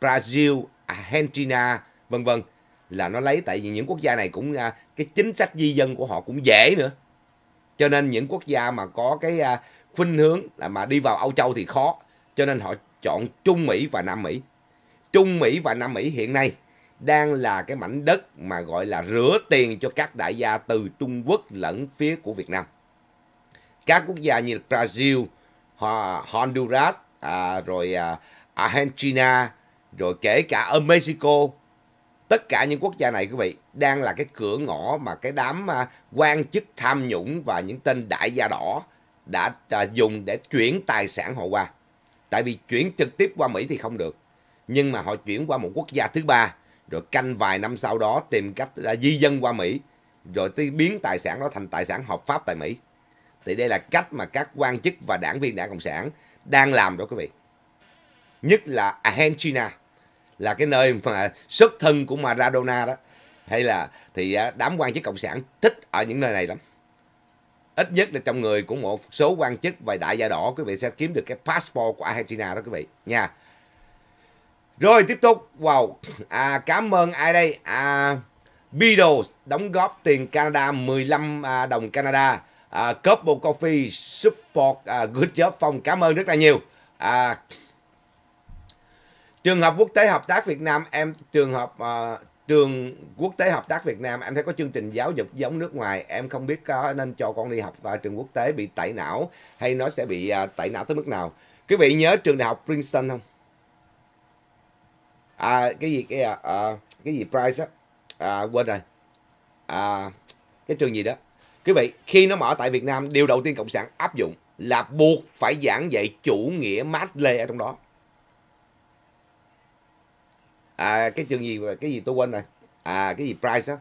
S1: Brazil, Argentina vân vân là nó lấy tại vì những quốc gia này cũng à, cái chính sách di dân của họ cũng dễ nữa cho nên những quốc gia mà có cái à, khuynh hướng là mà đi vào Âu Châu thì khó, cho nên họ chọn Trung Mỹ và Nam Mỹ. Trung Mỹ và Nam Mỹ hiện nay đang là cái mảnh đất mà gọi là rửa tiền cho các đại gia từ Trung Quốc lẫn phía của Việt Nam. Các quốc gia như Brazil, Honduras, à, rồi à, Argentina, rồi kể cả ở Mexico, tất cả những quốc gia này quý vị đang là cái cửa ngõ mà cái đám à, quan chức tham nhũng và những tên đại gia đỏ đã à, dùng để chuyển tài sản họ qua. Tại vì chuyển trực tiếp qua Mỹ thì không được. Nhưng mà họ chuyển qua một quốc gia thứ ba, rồi canh vài năm sau đó tìm cách à, di dân qua Mỹ, rồi biến tài sản đó thành tài sản hợp pháp tại Mỹ. Thì đây là cách mà các quan chức và đảng viên đảng Cộng sản đang làm đó quý vị. Nhất là Argentina, là cái nơi mà xuất thân của Maradona đó. Hay là thì à, đám quan chức Cộng sản thích ở những nơi này lắm ít nhất là trong người của một số quan chức và đại gia đỏ quý vị sẽ kiếm được cái passport của Argentina đó quý vị nha rồi tiếp tục wow à, cảm ơn ai đây à, Beatles đóng góp tiền Canada 15 à, đồng Canada à, cup of coffee support à, good job phong cảm ơn rất là nhiều à, trường hợp quốc tế hợp tác Việt Nam em trường hợp à, trường quốc tế hợp tác Việt Nam em thấy có chương trình giáo dục giống nước ngoài em không biết có nên cho con đi học vào trường quốc tế bị tẩy não hay nó sẽ bị à, tẩy não tới mức nào quý vị nhớ trường đại học Princeton không à, cái gì cái uh, cái gì Price á à, quên rồi à, cái trường gì đó quý vị khi nó mở tại Việt Nam điều đầu tiên cộng sản áp dụng là buộc phải giảng dạy chủ nghĩa Mác Lê ở trong đó à, cái chương gì cái gì tôi quên rồi à cái gì price á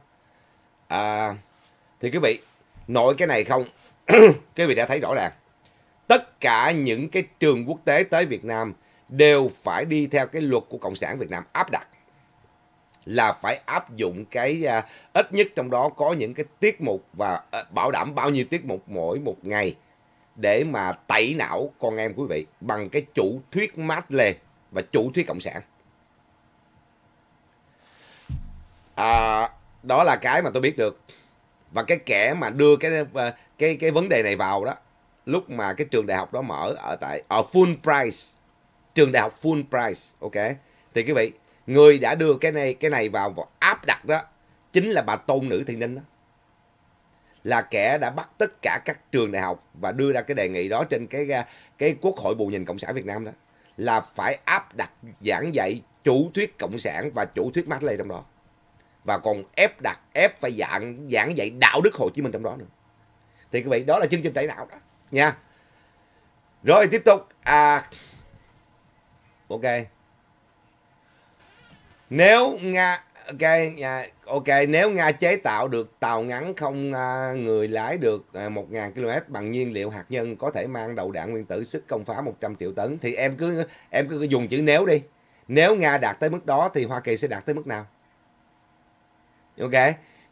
S1: à, thì quý vị nội cái này không quý vị đã thấy rõ ràng tất cả những cái trường quốc tế tới Việt Nam đều phải đi theo cái luật của cộng sản Việt Nam áp đặt là phải áp dụng cái à, ít nhất trong đó có những cái tiết mục và à, bảo đảm bao nhiêu tiết mục mỗi một ngày để mà tẩy não con em quý vị bằng cái chủ thuyết mát lề và chủ thuyết cộng sản à, đó là cái mà tôi biết được và cái kẻ mà đưa cái ờ, cái cái vấn đề này vào đó lúc mà cái trường đại học đó mở ở tại ở ờ, full price trường đại học full price ok thì quý vị người đã đưa cái này cái này vào, vào áp đặt đó chính là bà tôn nữ thiên ninh đó là kẻ đã bắt tất cả các trường đại học và đưa ra cái đề nghị đó trên cái ờ, cái quốc hội bù nhìn cộng sản việt nam đó là phải áp đặt giảng dạy chủ thuyết cộng sản và chủ thuyết mát lê trong đó và còn ép đặt ép phải dạng giảng dạy đạo đức Hồ Chí Minh trong đó nữa thì quý vị đó là chương trình tẩy não đó nha rồi tiếp tục à ok nếu nga ok à, ok nếu nga chế tạo được tàu ngắn không à, người lái được à, một 1.000 km bằng nhiên liệu hạt nhân có thể mang đầu đạn nguyên tử sức công phá 100 triệu tấn thì em cứ em cứ dùng chữ nếu đi nếu nga đạt tới mức đó thì hoa kỳ sẽ đạt tới mức nào ok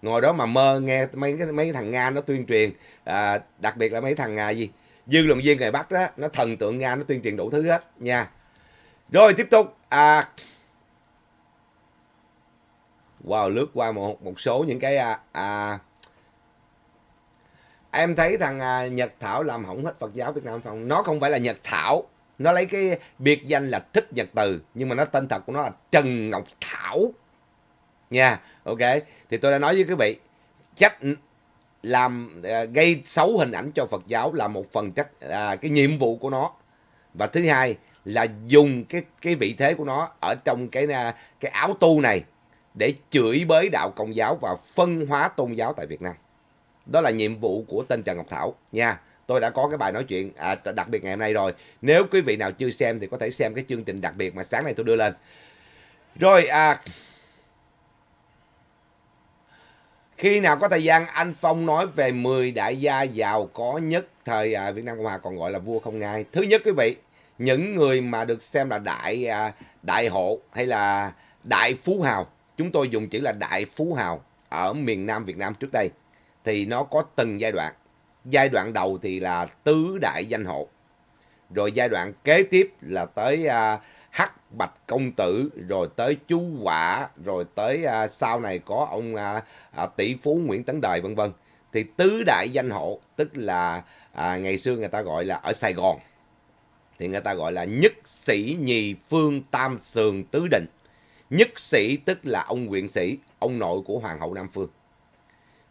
S1: ngồi đó mà mơ nghe mấy cái mấy thằng nga nó tuyên truyền à, đặc biệt là mấy thằng à, gì dư luận viên ngày bắc đó nó thần tượng nga nó tuyên truyền đủ thứ hết nha rồi tiếp tục à wow lướt qua một một số những cái à, à em thấy thằng à, nhật thảo làm hỏng hết phật giáo việt nam không nó không phải là nhật thảo nó lấy cái biệt danh là thích nhật từ nhưng mà nó tên thật của nó là trần ngọc thảo nha ok thì tôi đã nói với quý vị trách làm ờ, gây xấu hình ảnh cho Phật giáo là một phần trách à, cái nhiệm vụ của nó và thứ hai là dùng cái cái vị thế của nó ở trong cái à, cái áo tu này để chửi bới đạo Công giáo và phân hóa tôn giáo tại Việt Nam đó là nhiệm vụ của tên Trần Ngọc Thảo nha tôi đã có cái bài nói chuyện à, đặc biệt ngày hôm nay rồi nếu quý vị nào chưa xem thì có thể xem cái chương trình đặc biệt mà sáng nay tôi đưa lên rồi à, Khi nào có thời gian, anh Phong nói về 10 đại gia giàu có nhất thời à, Việt Nam Cộng Hòa còn gọi là vua không ngai. Thứ nhất quý vị, những người mà được xem là đại à, đại hộ hay là đại phú hào. Chúng tôi dùng chữ là đại phú hào ở miền Nam Việt Nam trước đây. Thì nó có từng giai đoạn. Giai đoạn đầu thì là tứ đại danh hộ. Rồi giai đoạn kế tiếp là tới à, Bạch Công Tử, rồi tới Chú Quả, rồi tới à, sau này có ông à, à, tỷ phú Nguyễn Tấn Đời vân vân. Thì tứ đại danh hộ, tức là à, ngày xưa người ta gọi là ở Sài Gòn, thì người ta gọi là nhất sĩ nhì phương tam sườn tứ định. Nhất sĩ tức là ông huyện sĩ, ông nội của Hoàng hậu Nam Phương.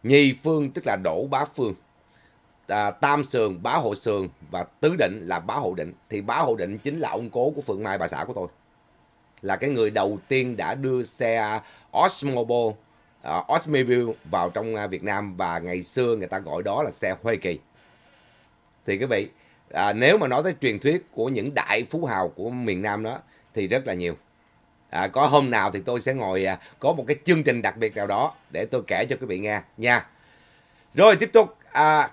S1: Nhì phương tức là Đỗ Bá Phương. À, tam sườn, bá hộ sườn và tứ định là bá hộ định. Thì bá hộ định chính là ông cố của Phượng Mai bà xã của tôi là cái người đầu tiên đã đưa xe Osmobile uh, ờ, Osmobile vào trong à, Việt Nam và ngày xưa người ta gọi đó là xe Huê Kỳ. Thì quý vị, à, nếu mà nói tới truyền thuyết của những đại phú hào của miền Nam đó thì rất là nhiều. À, có hôm nào thì tôi sẽ ngồi à, có một cái chương trình đặc biệt nào đó để tôi kể cho quý vị nghe nha. Rồi tiếp tục à,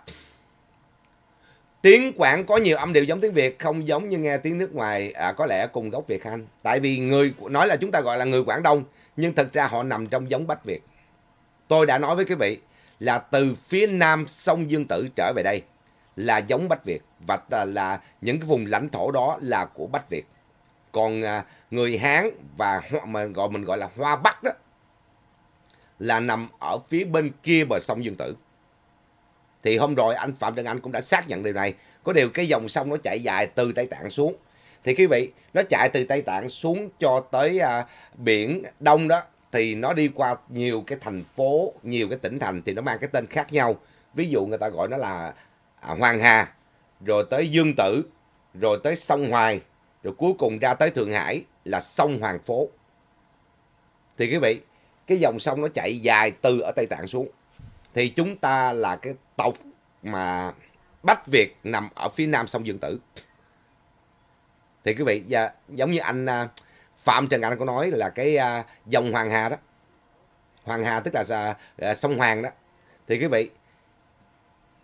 S1: tiếng quảng có nhiều âm điệu giống tiếng việt không giống như nghe tiếng nước ngoài à, có lẽ cùng gốc việt khanh tại vì người nói là chúng ta gọi là người quảng đông nhưng thực ra họ nằm trong giống bách việt tôi đã nói với quý vị là từ phía nam sông dương tử trở về đây là giống bách việt và à, là những cái vùng lãnh thổ đó là của bách việt còn à, người hán và mà gọi mình gọi là hoa bắc đó là nằm ở phía bên kia bờ sông dương tử thì hôm rồi anh Phạm đăng Anh cũng đã xác nhận điều này có điều cái dòng sông nó chạy dài từ Tây Tạng xuống thì quý vị nó chạy từ Tây Tạng xuống cho tới à, biển Đông đó thì nó đi qua nhiều cái thành phố nhiều cái tỉnh thành thì nó mang cái tên khác nhau ví dụ người ta gọi nó là à, Hoàng Hà rồi tới Dương Tử rồi tới sông Hoài rồi cuối cùng ra tới Thượng Hải là sông Hoàng Phố thì quý vị cái dòng sông nó chạy dài từ ở Tây Tạng xuống thì chúng ta là cái tộc mà Bách Việt nằm ở phía nam sông Dương Tử. Thì quý vị, và giống như anh à, Phạm Trần Anh có nói là cái à, dòng Hoàng Hà đó. Hoàng Hà tức là à, sông Hoàng đó. Thì quý vị,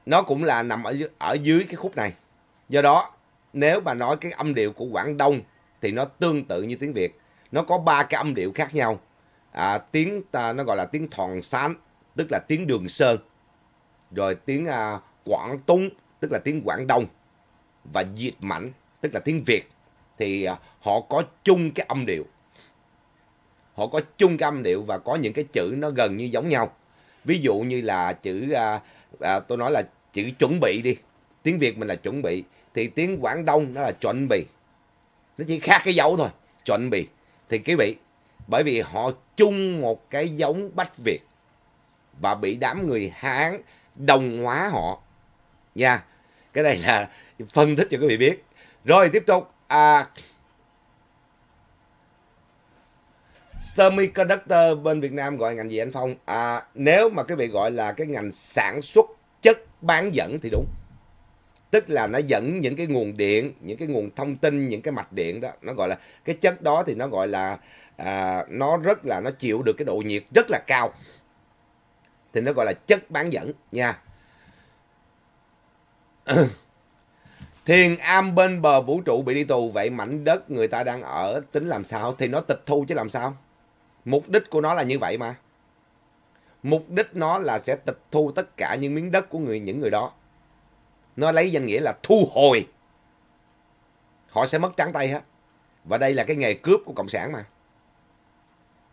S1: nó cũng là nằm ở dưới, ở dưới cái khúc này. Do đó, nếu mà nói cái âm điệu của Quảng Đông thì nó tương tự như tiếng Việt. Nó có ba cái âm điệu khác nhau. À, tiếng ta, nó gọi là tiếng thòn sán tức là tiếng Đường Sơn, rồi tiếng à, Quảng Túng, tức là tiếng Quảng Đông, và Diệt mảnh tức là tiếng Việt, thì à, họ có chung cái âm điệu. Họ có chung cái âm điệu và có những cái chữ nó gần như giống nhau. Ví dụ như là chữ, à, à, tôi nói là chữ chuẩn bị đi, tiếng Việt mình là chuẩn bị, thì tiếng Quảng Đông nó là chuẩn bị. Nó chỉ khác cái dấu thôi, chuẩn bị. Thì quý vị, bởi vì họ chung một cái giống Bách Việt và bị đám người Hán đồng hóa họ. Nha, cái này là phân tích cho quý vị biết. Rồi tiếp tục. À, semiconductor bên Việt Nam gọi ngành gì anh Phong? À, nếu mà quý vị gọi là cái ngành sản xuất chất bán dẫn thì đúng. Tức là nó dẫn những cái nguồn điện, những cái nguồn thông tin, những cái mạch điện đó. Nó gọi là cái chất đó thì nó gọi là à, nó rất là nó chịu được cái độ nhiệt rất là cao thì nó gọi là chất bán dẫn nha. Thiền am bên bờ vũ trụ bị đi tù vậy mảnh đất người ta đang ở tính làm sao thì nó tịch thu chứ làm sao? Mục đích của nó là như vậy mà. Mục đích nó là sẽ tịch thu tất cả những miếng đất của người những người đó. Nó lấy danh nghĩa là thu hồi. Họ sẽ mất trắng tay hết. Và đây là cái nghề cướp của cộng sản mà.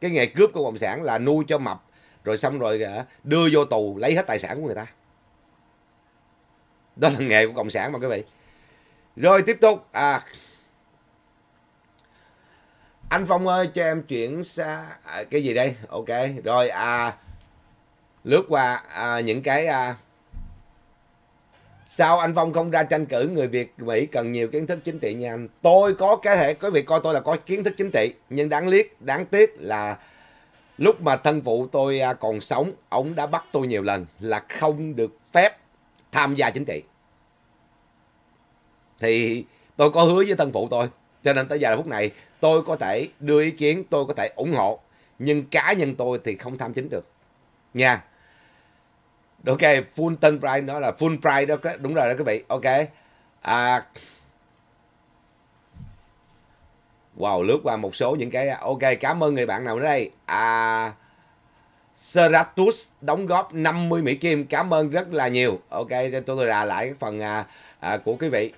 S1: Cái nghề cướp của cộng sản là nuôi cho mập rồi xong rồi đưa vô tù lấy hết tài sản của người ta đó là nghề của cộng sản mà quý vị rồi tiếp tục à anh phong ơi cho em chuyển xa à, cái gì đây ok rồi à lướt qua à, những cái à, sao anh phong không ra tranh cử người việt mỹ cần nhiều kiến thức chính trị nha anh tôi có cái thể quý vị coi tôi là có kiến thức chính trị nhưng đáng liếc đáng tiếc là Lúc mà thân phụ tôi à, còn sống, ông đã bắt tôi nhiều lần là không được phép tham gia chính trị. Thì tôi có hứa với thân phụ tôi. Cho nên tới giờ phút này tôi có thể đưa ý kiến, tôi có thể ủng hộ. Nhưng cá nhân tôi thì không tham chính được. Nha. Ok, Fulton Pride nói là full Pride đó, đúng rồi đó quý vị. Ok. À, Wow, lướt qua một số những cái... Ok, cảm ơn người bạn nào đây. À... Seratus đóng góp 50 Mỹ Kim. Cảm ơn rất là nhiều. Ok, tôi tôi rà lại phần à, à, của quý vị.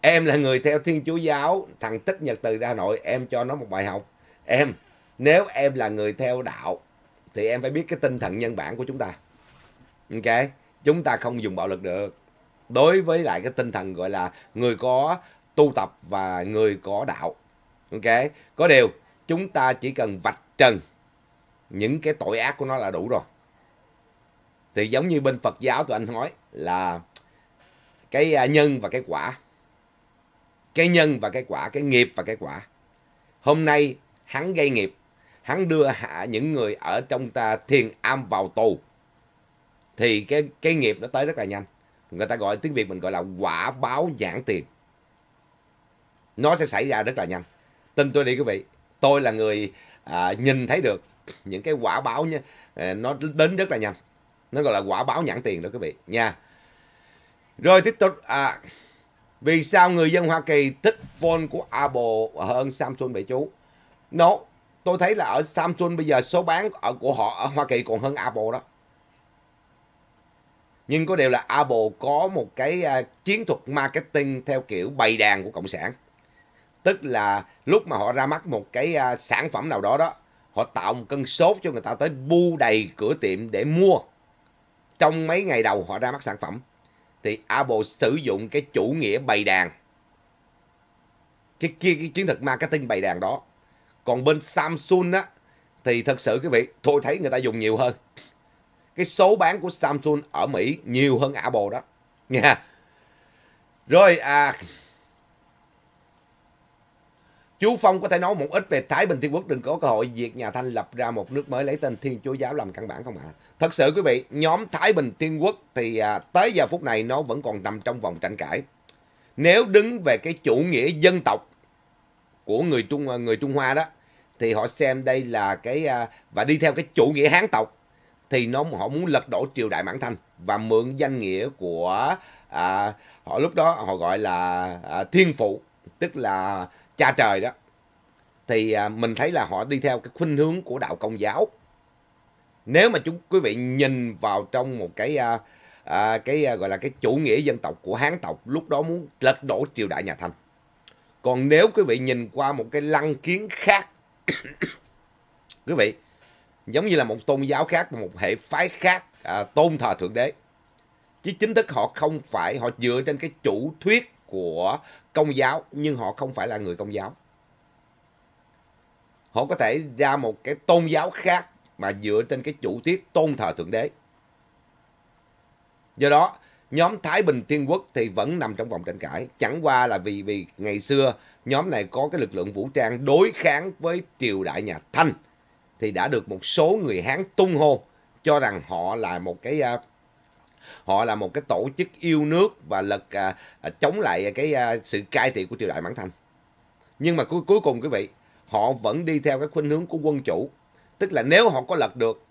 S1: Em là người theo Thiên Chúa Giáo. Thằng Tích Nhật Từ ra Hà Nội. Em cho nó một bài học. Em, nếu em là người theo đạo, thì em phải biết cái tinh thần nhân bản của chúng ta. Ok, chúng ta không dùng bạo lực được đối với lại cái tinh thần gọi là người có tu tập và người có đạo ok có điều chúng ta chỉ cần vạch trần những cái tội ác của nó là đủ rồi thì giống như bên Phật giáo tụi anh nói là cái à, nhân và cái quả cái nhân và cái quả cái nghiệp và cái quả hôm nay hắn gây nghiệp hắn đưa hạ những người ở trong ta thiền am vào tù thì cái cái nghiệp nó tới rất là nhanh người ta gọi tiếng Việt mình gọi là quả báo nhãn tiền. Nó sẽ xảy ra rất là nhanh. Tin tôi đi quý vị, tôi là người à, nhìn thấy được những cái quả báo nha, à, nó đến rất là nhanh. Nó gọi là quả báo nhãn tiền đó quý vị nha. Rồi tiếp tục à, vì sao người dân Hoa Kỳ thích phone của Apple hơn Samsung vậy chú? Nó no, tôi thấy là ở Samsung bây giờ số bán ở của họ ở Hoa Kỳ còn hơn Apple đó nhưng có điều là Apple có một cái à, chiến thuật marketing theo kiểu bày đàn của cộng sản tức là lúc mà họ ra mắt một cái à, sản phẩm nào đó đó họ tạo một cơn sốt cho người ta tới bu đầy cửa tiệm để mua trong mấy ngày đầu họ ra mắt sản phẩm thì Apple sử dụng cái chủ nghĩa bày đàn cái, cái, cái chiến thuật marketing bày đàn đó còn bên Samsung á thì thật sự quý vị tôi thấy người ta dùng nhiều hơn cái số bán của Samsung ở Mỹ nhiều hơn Apple đó nha. Rồi à Chú Phong có thể nói một ít về Thái Bình Thiên Quốc đừng có cơ hội diệt nhà Thanh lập ra một nước mới lấy tên Thiên Chúa Giáo làm căn bản không ạ? À? Thật sự quý vị, nhóm Thái Bình Thiên Quốc thì à, tới giờ phút này nó vẫn còn nằm trong vòng tranh cãi. Nếu đứng về cái chủ nghĩa dân tộc của người Trung à, người Trung Hoa đó thì họ xem đây là cái à, và đi theo cái chủ nghĩa Hán tộc thì nó họ muốn lật đổ triều đại mãn thanh và mượn danh nghĩa của à, họ lúc đó họ gọi là à, thiên phụ tức là cha trời đó thì à, mình thấy là họ đi theo cái khuynh hướng của đạo công giáo nếu mà chúng quý vị nhìn vào trong một cái à, à, cái à, gọi là cái chủ nghĩa dân tộc của hán tộc lúc đó muốn lật đổ triều đại nhà thanh còn nếu quý vị nhìn qua một cái lăng kiến khác quý vị giống như là một tôn giáo khác một hệ phái khác à, tôn thờ thượng đế chứ chính thức họ không phải họ dựa trên cái chủ thuyết của công giáo nhưng họ không phải là người công giáo họ có thể ra một cái tôn giáo khác mà dựa trên cái chủ thuyết tôn thờ thượng đế do đó nhóm Thái Bình Thiên Quốc thì vẫn nằm trong vòng tranh cãi chẳng qua là vì vì ngày xưa nhóm này có cái lực lượng vũ trang đối kháng với triều đại nhà Thanh thì đã được một số người Hán tung hô cho rằng họ là một cái à, họ là một cái tổ chức yêu nước và lật à, à, chống lại cái à, sự cai trị của triều đại Mãn Thanh. Nhưng mà cuối cuối cùng quý vị, họ vẫn đi theo cái khuynh hướng của quân chủ, tức là nếu họ có lật được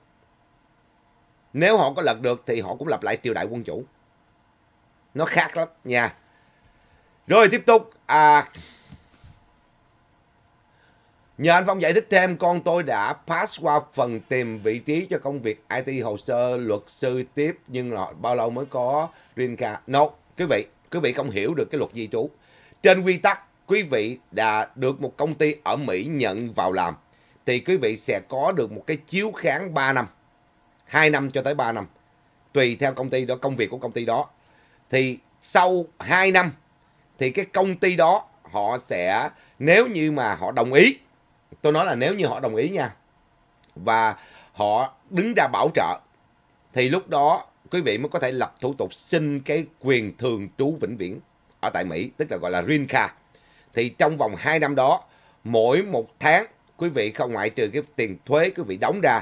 S1: nếu họ có lật được thì họ cũng lập lại triều đại quân chủ. Nó khác lắm nha. Rồi tiếp tục à Nhờ anh Phong giải thích thêm, con tôi đã pass qua phần tìm vị trí cho công việc IT hồ sơ luật sư tiếp nhưng là bao lâu mới có green card? No, quý vị, quý vị không hiểu được cái luật di trú. Trên quy tắc, quý vị đã được một công ty ở Mỹ nhận vào làm thì quý vị sẽ có được một cái chiếu kháng 3 năm, 2 năm cho tới 3 năm. Tùy theo công ty đó, công việc của công ty đó. Thì sau 2 năm thì cái công ty đó họ sẽ nếu như mà họ đồng ý tôi nói là nếu như họ đồng ý nha và họ đứng ra bảo trợ thì lúc đó quý vị mới có thể lập thủ tục xin cái quyền thường trú vĩnh viễn ở tại Mỹ, tức là gọi là green card. Thì trong vòng 2 năm đó, mỗi một tháng quý vị không ngoại trừ cái tiền thuế quý vị đóng ra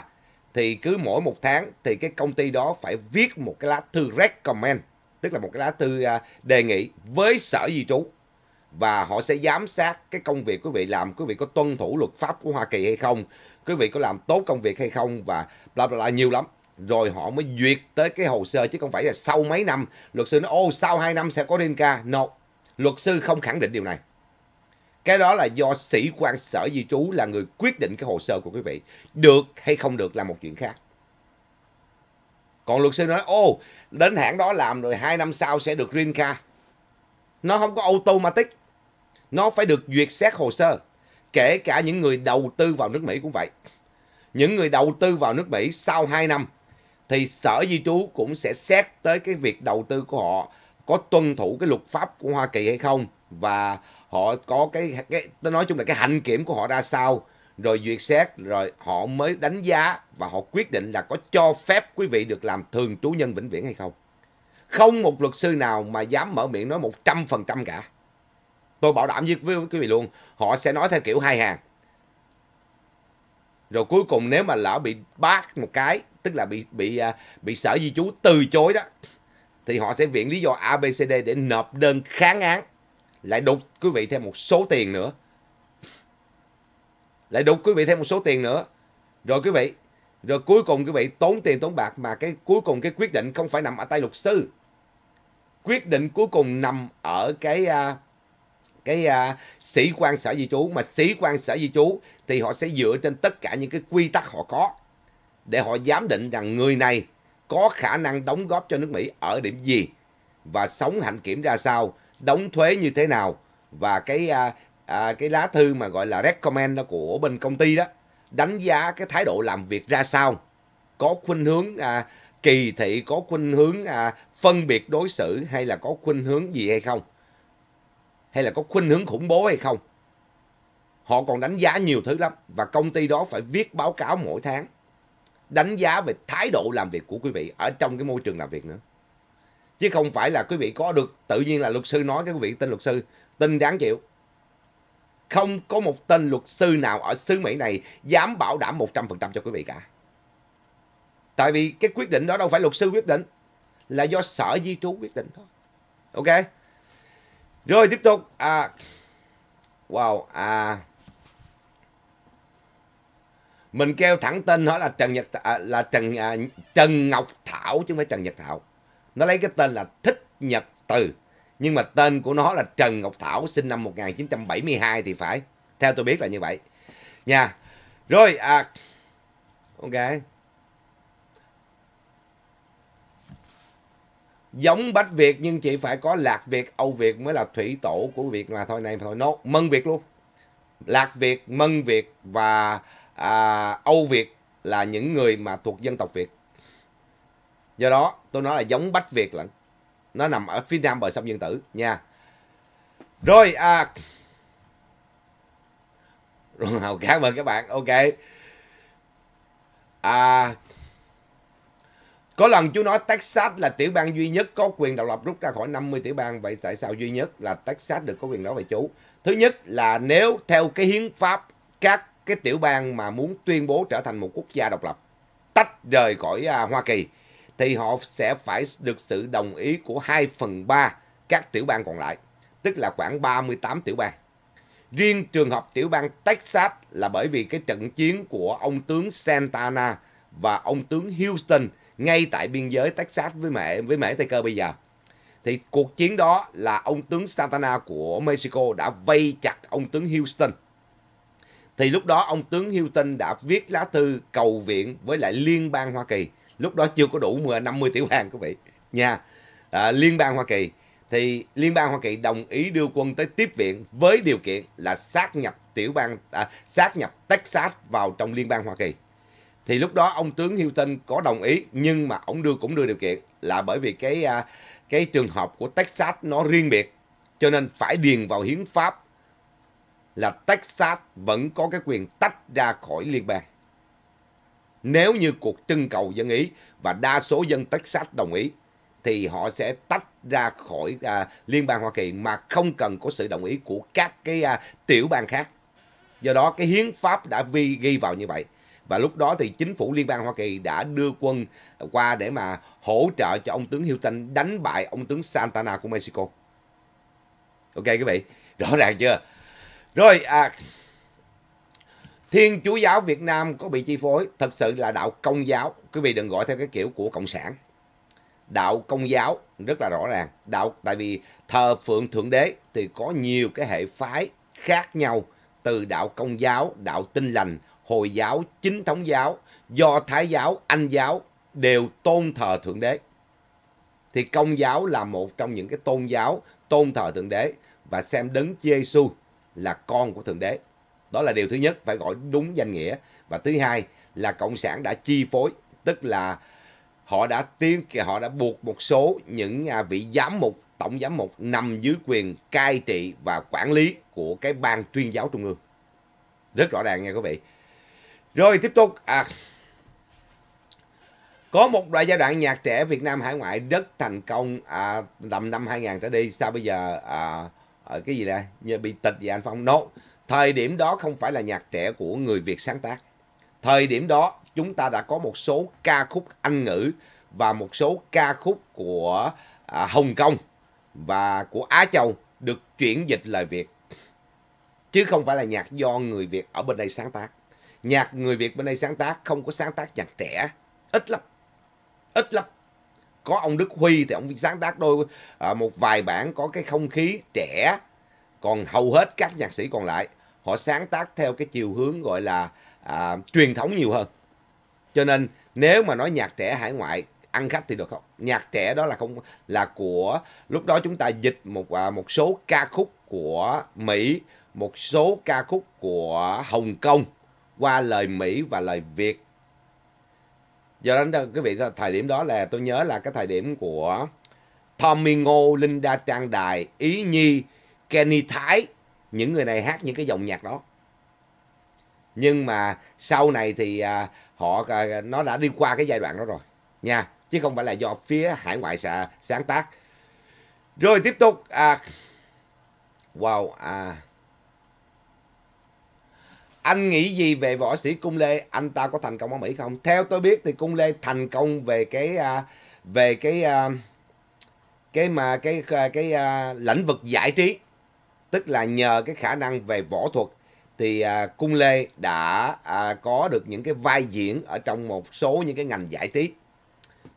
S1: thì cứ mỗi một tháng thì cái công ty đó phải viết một cái lá thư recommend, tức là một cái lá thư à, đề nghị với sở di trú và họ sẽ giám sát cái công việc quý vị làm quý vị có tuân thủ luật pháp của Hoa Kỳ hay không quý vị có làm tốt công việc hay không và bla bla, bla nhiều lắm rồi họ mới duyệt tới cái hồ sơ chứ không phải là sau mấy năm luật sư nói ô sau 2 năm sẽ có đơn ca no luật sư không khẳng định điều này cái đó là do sĩ quan sở di trú là người quyết định cái hồ sơ của quý vị được hay không được là một chuyện khác còn luật sư nói ô đến hãng đó làm rồi 2 năm sau sẽ được green card nó không có automatic nó phải được duyệt xét hồ sơ. Kể cả những người đầu tư vào nước Mỹ cũng vậy. Những người đầu tư vào nước Mỹ sau 2 năm thì sở di trú cũng sẽ xét tới cái việc đầu tư của họ có tuân thủ cái luật pháp của Hoa Kỳ hay không và họ có cái cái nói chung là cái hạnh kiểm của họ ra sao rồi duyệt xét rồi họ mới đánh giá và họ quyết định là có cho phép quý vị được làm thường trú nhân vĩnh viễn hay không. Không một luật sư nào mà dám mở miệng nói 100% cả. Tôi bảo đảm với quý vị luôn, họ sẽ nói theo kiểu hai hàng. Rồi cuối cùng nếu mà lỡ bị bác một cái, tức là bị bị à, bị sở di chú từ chối đó thì họ sẽ viện lý do ABCD để nộp đơn kháng án. Lại đục quý vị thêm một số tiền nữa. Lại đục quý vị thêm một số tiền nữa. Rồi quý vị, rồi cuối cùng quý vị tốn tiền tốn bạc mà cái cuối cùng cái quyết định không phải nằm ở tay luật sư. Quyết định cuối cùng nằm ở cái à, cái à, sĩ quan sở di trú mà sĩ quan sở di trú thì họ sẽ dựa trên tất cả những cái quy tắc họ có để họ giám định rằng người này có khả năng đóng góp cho nước Mỹ ở điểm gì và sống hạnh kiểm ra sao, đóng thuế như thế nào và cái à, à, cái lá thư mà gọi là recommend đó của bên công ty đó đánh giá cái thái độ làm việc ra sao, có khuynh hướng à, kỳ thị, có khuynh hướng à, phân biệt đối xử hay là có khuynh hướng gì hay không hay là có khuynh hướng khủng bố hay không. Họ còn đánh giá nhiều thứ lắm và công ty đó phải viết báo cáo mỗi tháng. Đánh giá về thái độ làm việc của quý vị ở trong cái môi trường làm việc nữa. Chứ không phải là quý vị có được tự nhiên là luật sư nói cái quý vị tin luật sư, tin đáng chịu. Không có một tên luật sư nào ở xứ Mỹ này dám bảo đảm 100% cho quý vị cả. Tại vì cái quyết định đó đâu phải luật sư quyết định, là do sở di trú quyết định thôi. Ok? Rồi tiếp tục. À, wow. À, mình kêu thẳng tên nó là Trần Nhật à, là Trần à, Trần Ngọc Thảo chứ không phải Trần Nhật Thảo. Nó lấy cái tên là Thích Nhật Từ. Nhưng mà tên của nó là Trần Ngọc Thảo sinh năm 1972 thì phải. Theo tôi biết là như vậy. Nha. Rồi à ok. giống bách việt nhưng chỉ phải có lạc việt âu việt mới là thủy tổ của việt mà thôi này thôi nó no. mân việt luôn lạc việt mân việt và à, âu việt là những người mà thuộc dân tộc việt do đó tôi nói là giống bách việt lận nó nằm ở phía nam bờ sông dân tử nha rồi à rồi cảm ơn các bạn ok à có lần chú nói Texas là tiểu bang duy nhất có quyền độc lập rút ra khỏi 50 tiểu bang. Vậy tại sao duy nhất là Texas được có quyền đó vậy chú? Thứ nhất là nếu theo cái hiến pháp các cái tiểu bang mà muốn tuyên bố trở thành một quốc gia độc lập tách rời khỏi à, Hoa Kỳ thì họ sẽ phải được sự đồng ý của 2 phần 3 các tiểu bang còn lại, tức là khoảng 38 tiểu bang. Riêng trường hợp tiểu bang Texas là bởi vì cái trận chiến của ông tướng Santana và ông tướng Houston – ngay tại biên giới Texas với mẹ với mẹ Tây Cơ bây giờ. Thì cuộc chiến đó là ông tướng Santana của Mexico đã vây chặt ông tướng Houston. Thì lúc đó ông tướng Houston đã viết lá thư cầu viện với lại liên bang Hoa Kỳ. Lúc đó chưa có đủ 50 tiểu bang quý vị nha. À, liên bang Hoa Kỳ thì liên bang Hoa Kỳ đồng ý đưa quân tới tiếp viện với điều kiện là sát nhập tiểu bang à, sát nhập Texas vào trong liên bang Hoa Kỳ thì lúc đó ông tướng Hilton có đồng ý nhưng mà ông đưa cũng đưa điều kiện là bởi vì cái à, cái trường hợp của Texas nó riêng biệt cho nên phải điền vào hiến pháp là Texas vẫn có cái quyền tách ra khỏi liên bang. Nếu như cuộc trưng cầu dân ý và đa số dân Texas đồng ý thì họ sẽ tách ra khỏi à, liên bang Hoa Kỳ mà không cần có sự đồng ý của các cái à, tiểu bang khác. Do đó cái hiến pháp đã vi ghi vào như vậy và lúc đó thì chính phủ liên bang Hoa Kỳ đã đưa quân qua để mà hỗ trợ cho ông tướng Hilton đánh bại ông tướng Santana của Mexico. Ok quý vị, rõ ràng chưa? Rồi à, Thiên Chúa giáo Việt Nam có bị chi phối thật sự là đạo công giáo. Quý vị đừng gọi theo cái kiểu của cộng sản. Đạo công giáo rất là rõ ràng. Đạo tại vì thờ phượng thượng đế thì có nhiều cái hệ phái khác nhau từ đạo công giáo, đạo tinh lành, Hồi giáo, chính thống giáo, do Thái giáo, Anh giáo đều tôn thờ Thượng Đế. Thì Công giáo là một trong những cái tôn giáo tôn thờ Thượng Đế và xem Đấng Giêsu là con của Thượng Đế. Đó là điều thứ nhất, phải gọi đúng danh nghĩa. Và thứ hai là Cộng sản đã chi phối, tức là họ đã tiến họ đã buộc một số những à, vị giám mục tổng giám mục nằm dưới quyền cai trị và quản lý của cái ban tuyên giáo trung ương rất rõ ràng nha quý vị rồi tiếp tục. À, có một đoạn giai đoạn nhạc trẻ Việt Nam hải ngoại rất thành công à, tầm năm 2000 trở đi. Sao bây giờ à, à, cái gì là như bị tịch vậy anh Phong? No. Thời điểm đó không phải là nhạc trẻ của người Việt sáng tác. Thời điểm đó chúng ta đã có một số ca khúc Anh ngữ và một số ca khúc của à, Hồng Kông và của Á Châu được chuyển dịch lời Việt. Chứ không phải là nhạc do người Việt ở bên đây sáng tác nhạc người Việt bên đây sáng tác không có sáng tác nhạc trẻ ít lắm ít lắm có ông Đức Huy thì ông sáng tác đôi à, một vài bản có cái không khí trẻ còn hầu hết các nhạc sĩ còn lại họ sáng tác theo cái chiều hướng gọi là à, truyền thống nhiều hơn cho nên nếu mà nói nhạc trẻ hải ngoại ăn khách thì được không nhạc trẻ đó là không là của lúc đó chúng ta dịch một à, một số ca khúc của Mỹ một số ca khúc của Hồng Kông qua lời Mỹ và lời Việt. Do đó đó quý vị thời điểm đó là tôi nhớ là cái thời điểm của Tommy Ngô, Linda Trang Đài, Ý Nhi, Kenny Thái, những người này hát những cái dòng nhạc đó. Nhưng mà sau này thì à, họ à, nó đã đi qua cái giai đoạn đó rồi nha, chứ không phải là do phía hải ngoại xạ, sáng tác. Rồi tiếp tục à wow à anh nghĩ gì về võ sĩ Cung Lê anh ta có thành công ở Mỹ không theo tôi biết thì Cung Lê thành công về cái à, về cái à, cái mà cái à, cái, cái lĩnh vực giải trí tức là nhờ cái khả năng về võ thuật thì Cung Lê đã có được những cái vai diễn ở trong một số những cái ngành giải trí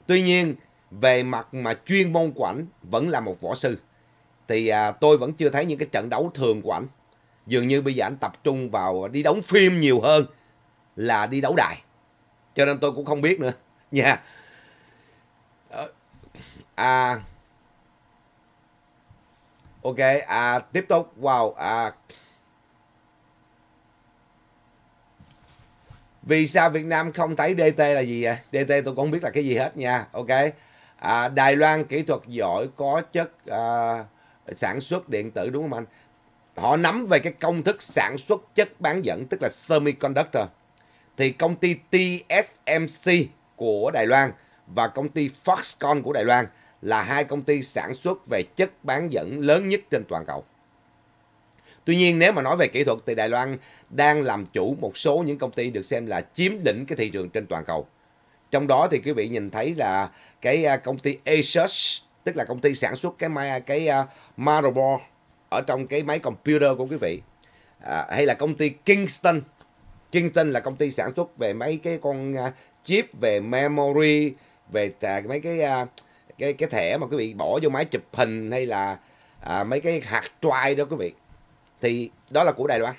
S1: tuy nhiên về mặt mà chuyên môn của ảnh vẫn là một võ sư thì à, tôi vẫn chưa thấy những cái trận đấu thường của ảnh dường như bây giờ anh tập trung vào đi đóng phim nhiều hơn là đi đấu đài cho nên tôi cũng không biết nữa nha ờ, à ok à tiếp tục wow à vì sao Việt Nam không thấy DT là gì vậy? DT tôi cũng không biết là cái gì hết nha. Ok. À, Đài Loan kỹ thuật giỏi có chất à, sản xuất điện tử đúng không anh? họ nắm về cái công thức sản xuất chất bán dẫn tức là semiconductor thì công ty TSMC của Đài Loan và công ty Foxconn của Đài Loan là hai công ty sản xuất về chất bán dẫn lớn nhất trên toàn cầu. Tuy nhiên nếu mà nói về kỹ thuật thì Đài Loan đang làm chủ một số những công ty được xem là chiếm lĩnh cái thị trường trên toàn cầu. Trong đó thì quý vị nhìn thấy là cái à, công ty Asus tức là công ty sản xuất cái cái uh, à, motherboard ở trong cái máy computer của quý vị à, hay là công ty Kingston Kingston là công ty sản xuất về mấy cái con uh, chip về memory về uh, mấy cái uh, cái cái thẻ mà quý vị bỏ vô máy chụp hình hay là uh, mấy cái hạt trai đó quý vị thì đó là của Đài Loan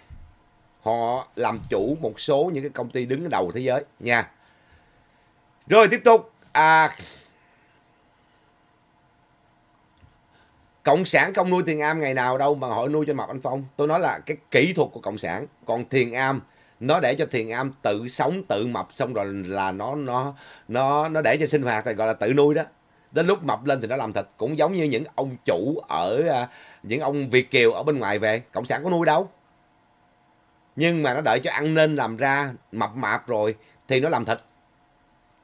S1: họ làm chủ một số những cái công ty đứng đầu thế giới nha rồi tiếp tục à, cộng sản không nuôi thiền am ngày nào đâu mà họ nuôi cho mập anh phong tôi nói là cái kỹ thuật của cộng sản còn thiền am nó để cho thiền am tự sống tự mập xong rồi là nó nó nó nó để cho sinh hoạt thì gọi là tự nuôi đó đến lúc mập lên thì nó làm thịt cũng giống như những ông chủ ở à, những ông việt kiều ở bên ngoài về cộng sản có nuôi đâu nhưng mà nó đợi cho ăn nên làm ra mập mạp rồi thì nó làm thịt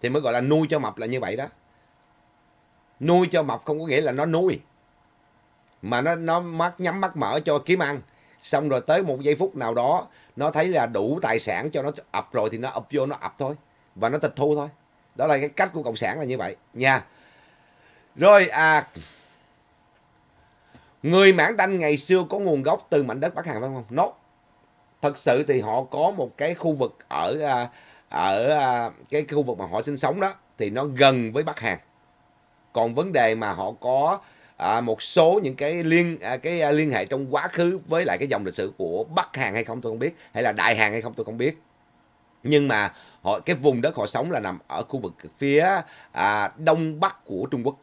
S1: thì mới gọi là nuôi cho mập là như vậy đó nuôi cho mập không có nghĩa là nó nuôi mà nó nó mắt nhắm mắt mở cho kiếm ăn xong rồi tới một giây phút nào đó nó thấy là đủ tài sản cho nó ập rồi thì nó ập vô nó ập thôi và nó tịch thu thôi đó là cái cách của cộng sản là như vậy nha rồi à người mãn tanh ngày xưa có nguồn gốc từ mảnh đất bắc hàn phải không nó no. thật sự thì họ có một cái khu vực ở à, ở à, cái khu vực mà họ sinh sống đó thì nó gần với bắc hàn còn vấn đề mà họ có à, một số những cái liên à, cái à, liên hệ trong quá khứ với lại cái dòng lịch sử của Bắc Hàn hay không tôi không biết hay là Đại Hàn hay không tôi không biết nhưng mà họ cái vùng đất họ sống là nằm ở khu vực phía à, đông bắc của Trung Quốc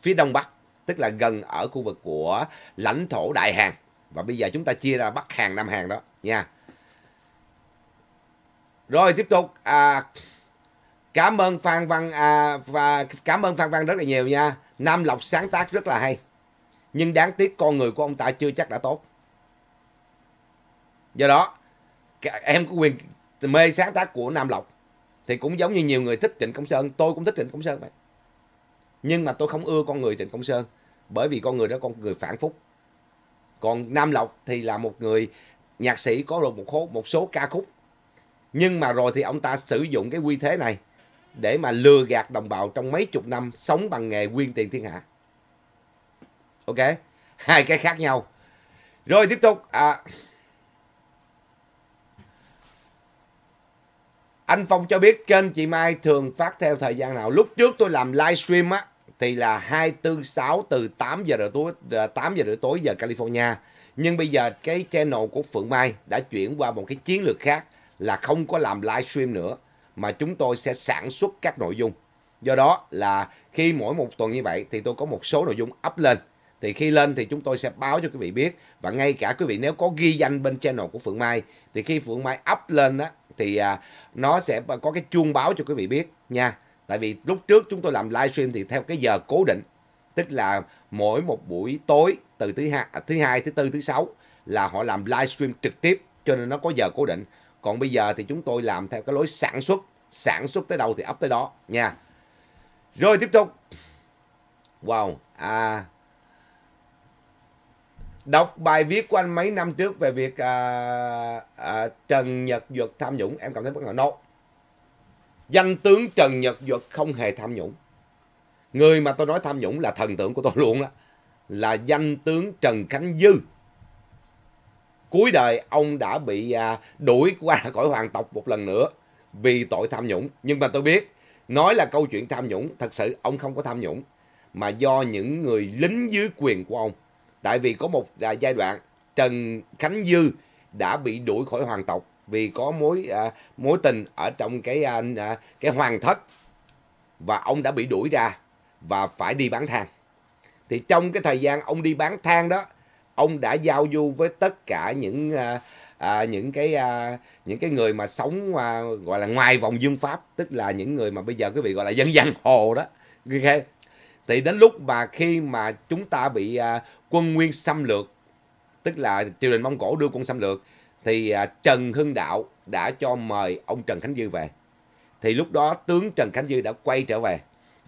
S1: phía đông bắc tức là gần ở khu vực của lãnh thổ Đại Hàn và bây giờ chúng ta chia ra Bắc Hàn Nam Hàn đó nha rồi tiếp tục à, cảm ơn Phan Văn à, và cảm ơn Phan Văn rất là nhiều nha Nam Lộc sáng tác rất là hay. Nhưng đáng tiếc con người của ông ta chưa chắc đã tốt. Do đó, em có quyền mê sáng tác của Nam Lộc. Thì cũng giống như nhiều người thích Trịnh Công Sơn. Tôi cũng thích Trịnh Công Sơn vậy. Nhưng mà tôi không ưa con người Trịnh Công Sơn. Bởi vì con người đó con người phản phúc. Còn Nam Lộc thì là một người nhạc sĩ có được một, một số ca khúc. Nhưng mà rồi thì ông ta sử dụng cái quy thế này để mà lừa gạt đồng bào trong mấy chục năm sống bằng nghề quyên tiền thiên hạ. Ok, hai cái khác nhau. Rồi tiếp tục. À, anh Phong cho biết kênh chị Mai thường phát theo thời gian nào. Lúc trước tôi làm livestream á thì là 246 từ 8 giờ rưỡi tối 8 à, giờ rưỡi tối giờ California. Nhưng bây giờ cái channel của Phượng Mai đã chuyển qua một cái chiến lược khác là không có làm livestream nữa mà chúng tôi sẽ sản xuất các nội dung. Do đó là khi mỗi một tuần như vậy thì tôi có một số nội dung up lên. Thì khi lên thì chúng tôi sẽ báo cho quý vị biết và ngay cả quý vị nếu có ghi danh bên channel của Phượng Mai thì khi Phượng Mai up lên đó thì à, nó sẽ có cái chuông báo cho quý vị biết nha. Tại vì lúc trước chúng tôi làm livestream thì theo cái giờ cố định tức là mỗi một buổi tối từ thứ hai thứ hai thứ tư thứ sáu là họ làm livestream trực tiếp cho nên nó có giờ cố định còn bây giờ thì chúng tôi làm theo cái lối sản xuất, sản xuất tới đâu thì up tới đó nha. Rồi tiếp tục. Wow, à đọc bài viết của anh mấy năm trước về việc à, à, Trần Nhật Duật tham nhũng em cảm thấy bất ngờ nộ no. danh tướng Trần Nhật Duật không hề tham nhũng người mà tôi nói tham nhũng là thần tượng của tôi luôn đó là danh tướng Trần Khánh Dư cuối đời ông đã bị à, đuổi qua khỏi hoàng tộc một lần nữa vì tội tham nhũng. Nhưng mà tôi biết, nói là câu chuyện tham nhũng, thật sự ông không có tham nhũng, mà do những người lính dưới quyền của ông. Tại vì có một à, giai đoạn Trần Khánh Dư đã bị đuổi khỏi hoàng tộc vì có mối à, mối tình ở trong cái à, à cái hoàng thất và ông đã bị đuổi ra và phải đi bán than. Thì trong cái thời gian ông đi bán than đó ông đã giao du với tất cả những à, à, những cái à, những cái người mà sống à, gọi là ngoài vòng dương pháp tức là những người mà bây giờ quý vị gọi là dân giang hồ đó okay. thì đến lúc mà khi mà chúng ta bị à, quân nguyên xâm lược tức là triều đình mông cổ đưa quân xâm lược thì à, trần hưng đạo đã cho mời ông trần khánh dư về thì lúc đó tướng trần khánh dư đã quay trở về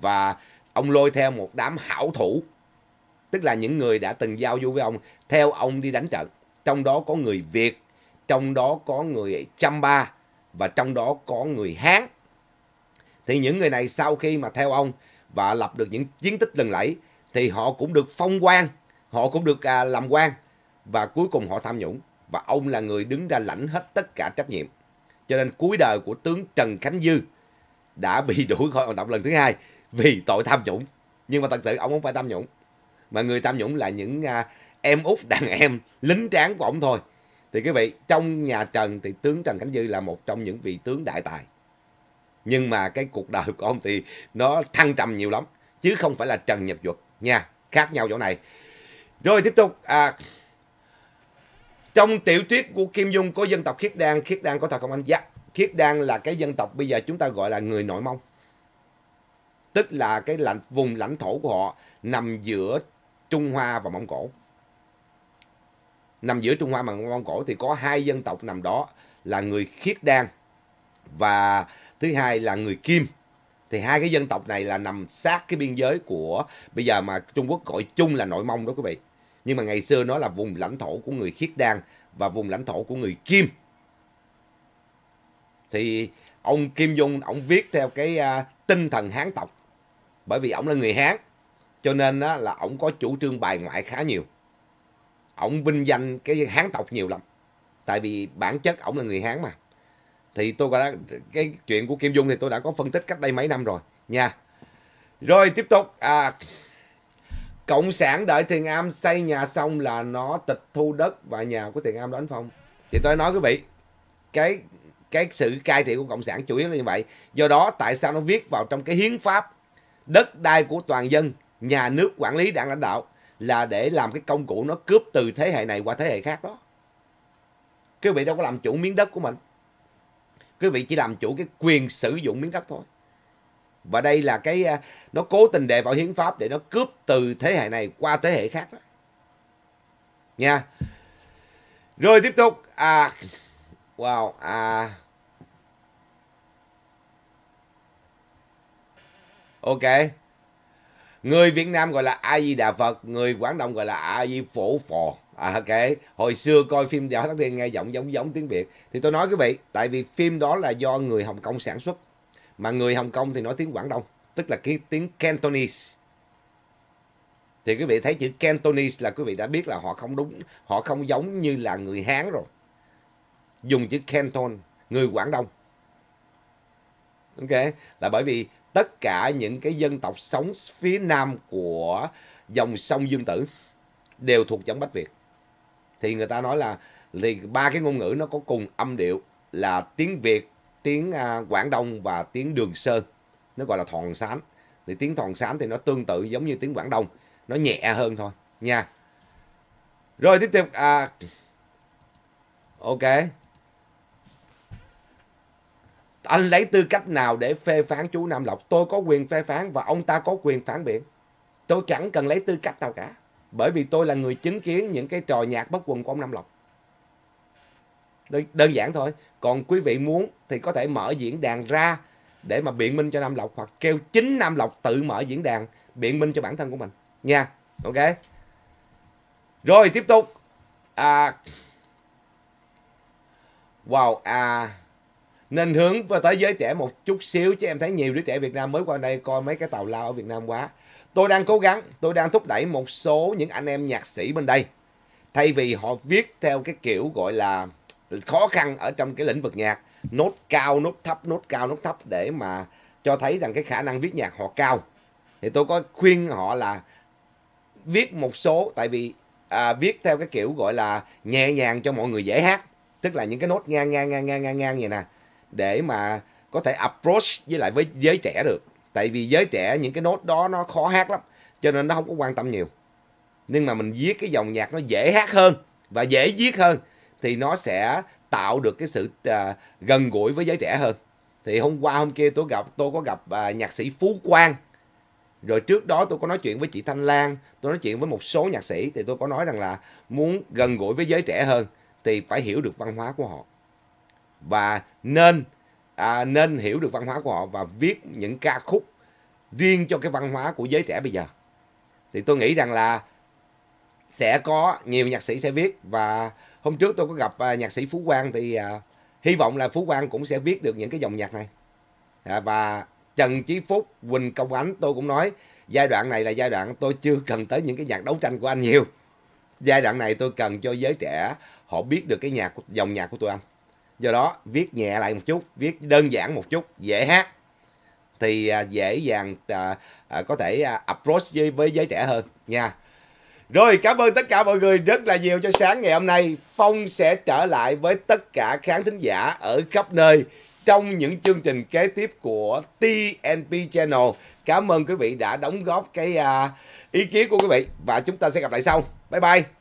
S1: và ông lôi theo một đám hảo thủ tức là những người đã từng giao du với ông theo ông đi đánh trận trong đó có người việt trong đó có người ba và trong đó có người hán thì những người này sau khi mà theo ông và lập được những chiến tích lần lẫy thì họ cũng được phong quan họ cũng được à, làm quan và cuối cùng họ tham nhũng và ông là người đứng ra lãnh hết tất cả trách nhiệm cho nên cuối đời của tướng trần khánh dư đã bị đuổi khỏi hoạt động lần thứ hai vì tội tham nhũng nhưng mà thật sự ông không phải tham nhũng mà người tam nhũng là những à, em út đàn em lính tráng của ông thôi thì quý vị trong nhà trần thì tướng trần khánh dư là một trong những vị tướng đại tài nhưng mà cái cuộc đời của ông thì nó thăng trầm nhiều lắm chứ không phải là trần nhật duật nha khác nhau chỗ này rồi tiếp tục à, trong tiểu thuyết của kim dung có dân tộc khiết đan khiết đan có thật không anh dạ khiết đan là cái dân tộc bây giờ chúng ta gọi là người nội mông tức là cái lãnh vùng lãnh thổ của họ nằm giữa Trung Hoa và Mông Cổ. Nằm giữa Trung Hoa và Mông Cổ thì có hai dân tộc nằm đó là người Khiết Đan và thứ hai là người Kim. Thì hai cái dân tộc này là nằm sát cái biên giới của bây giờ mà Trung Quốc gọi chung là nội Mông đó quý vị. Nhưng mà ngày xưa nó là vùng lãnh thổ của người Khiết Đan và vùng lãnh thổ của người Kim. Thì ông Kim Dung ông viết theo cái uh, tinh thần Hán tộc bởi vì ông là người Hán cho nên á, là ổng có chủ trương bài ngoại khá nhiều. Ổng vinh danh cái Hán tộc nhiều lắm. Tại vì bản chất ổng là người Hán mà. Thì tôi đã, cái chuyện của Kim Dung thì tôi đã có phân tích cách đây mấy năm rồi nha. Rồi tiếp tục. À, Cộng sản đợi Thiền Am xây nhà xong là nó tịch thu đất và nhà của Thiền Am đó anh Phong. Thì tôi nói quý vị, cái cái sự cai trị của cộng sản chủ yếu là như vậy do đó tại sao nó viết vào trong cái hiến pháp đất đai của toàn dân nhà nước quản lý đảng lãnh đạo là để làm cái công cụ nó cướp từ thế hệ này qua thế hệ khác đó quý vị đâu có làm chủ miếng đất của mình quý vị chỉ làm chủ cái quyền sử dụng miếng đất thôi và đây là cái à, nó cố tình đề vào hiến pháp để nó cướp từ thế hệ này qua thế hệ khác đó nha rồi tiếp tục à wow à ok người Việt Nam gọi là A Di Đà Phật người Quảng Đông gọi là A Di Phổ Phò à, ok hồi xưa coi phim Võ Tắc Thiên nghe giọng giống giống tiếng Việt thì tôi nói quý vị tại vì phim đó là do người Hồng Kông sản xuất mà người Hồng Kông thì nói tiếng Quảng Đông tức là cái tiếng Cantonese thì quý vị thấy chữ Cantonese là quý vị đã biết là họ không đúng họ không giống như là người Hán rồi dùng chữ Canton người Quảng Đông ok là bởi vì tất cả những cái dân tộc sống phía nam của dòng sông Dương Tử đều thuộc giống Bách Việt. Thì người ta nói là thì ba cái ngôn ngữ nó có cùng âm điệu là tiếng Việt, tiếng à, Quảng Đông và tiếng Đường Sơn. Nó gọi là thòn sán. Thì tiếng thòn sán thì nó tương tự giống như tiếng Quảng Đông. Nó nhẹ hơn thôi nha. Rồi tiếp tục. À, ok anh lấy tư cách nào để phê phán chú Nam Lộc? Tôi có quyền phê phán và ông ta có quyền phản biện. Tôi chẳng cần lấy tư cách nào cả. Bởi vì tôi là người chứng kiến những cái trò nhạc bất quần của ông Nam Lộc. Đơn, giản thôi. Còn quý vị muốn thì có thể mở diễn đàn ra để mà biện minh cho Nam Lộc hoặc kêu chính Nam Lộc tự mở diễn đàn biện minh cho bản thân của mình. Nha. Ok. Rồi tiếp tục. À... Wow. À nên hướng tới giới trẻ một chút xíu chứ em thấy nhiều đứa trẻ Việt Nam mới qua đây coi mấy cái tàu lao ở Việt Nam quá tôi đang cố gắng tôi đang thúc đẩy một số những anh em nhạc sĩ bên đây thay vì họ viết theo cái kiểu gọi là khó khăn ở trong cái lĩnh vực nhạc nốt cao nốt thấp nốt cao nốt thấp để mà cho thấy rằng cái khả năng viết nhạc họ cao thì tôi có khuyên họ là viết một số tại vì à, viết theo cái kiểu gọi là nhẹ nhàng cho mọi người dễ hát tức là những cái nốt ngang ngang ngang ngang ngang ngang vậy nè để mà có thể approach với lại với giới trẻ được tại vì giới trẻ những cái nốt đó nó khó hát lắm cho nên nó không có quan tâm nhiều nhưng mà mình viết cái dòng nhạc nó dễ hát hơn và dễ viết hơn thì nó sẽ tạo được cái sự uh, gần gũi với giới trẻ hơn thì hôm qua hôm kia tôi gặp tôi có gặp uh, nhạc sĩ phú quang rồi trước đó tôi có nói chuyện với chị thanh lan tôi nói chuyện với một số nhạc sĩ thì tôi có nói rằng là muốn gần gũi với giới trẻ hơn thì phải hiểu được văn hóa của họ và nên à, nên hiểu được văn hóa của họ và viết những ca khúc riêng cho cái văn hóa của giới trẻ bây giờ thì tôi nghĩ rằng là sẽ có nhiều nhạc sĩ sẽ viết và hôm trước tôi có gặp à, nhạc sĩ phú quang thì à, hy vọng là phú quang cũng sẽ viết được những cái dòng nhạc này à, và trần chí phúc quỳnh công ánh tôi cũng nói giai đoạn này là giai đoạn tôi chưa cần tới những cái nhạc đấu tranh của anh nhiều giai đoạn này tôi cần cho giới trẻ họ biết được cái nhạc dòng nhạc của tụi anh do đó viết nhẹ lại một chút viết đơn giản một chút dễ hát thì à, dễ dàng à, à, có thể approach với, với giới trẻ hơn nha rồi cảm ơn tất cả mọi người rất là nhiều cho sáng ngày hôm nay phong sẽ trở lại với tất cả khán thính giả ở khắp nơi trong những chương trình kế tiếp của TNP Channel. Cảm ơn quý vị đã đóng góp cái ý kiến của quý vị và chúng ta sẽ gặp lại sau. Bye bye.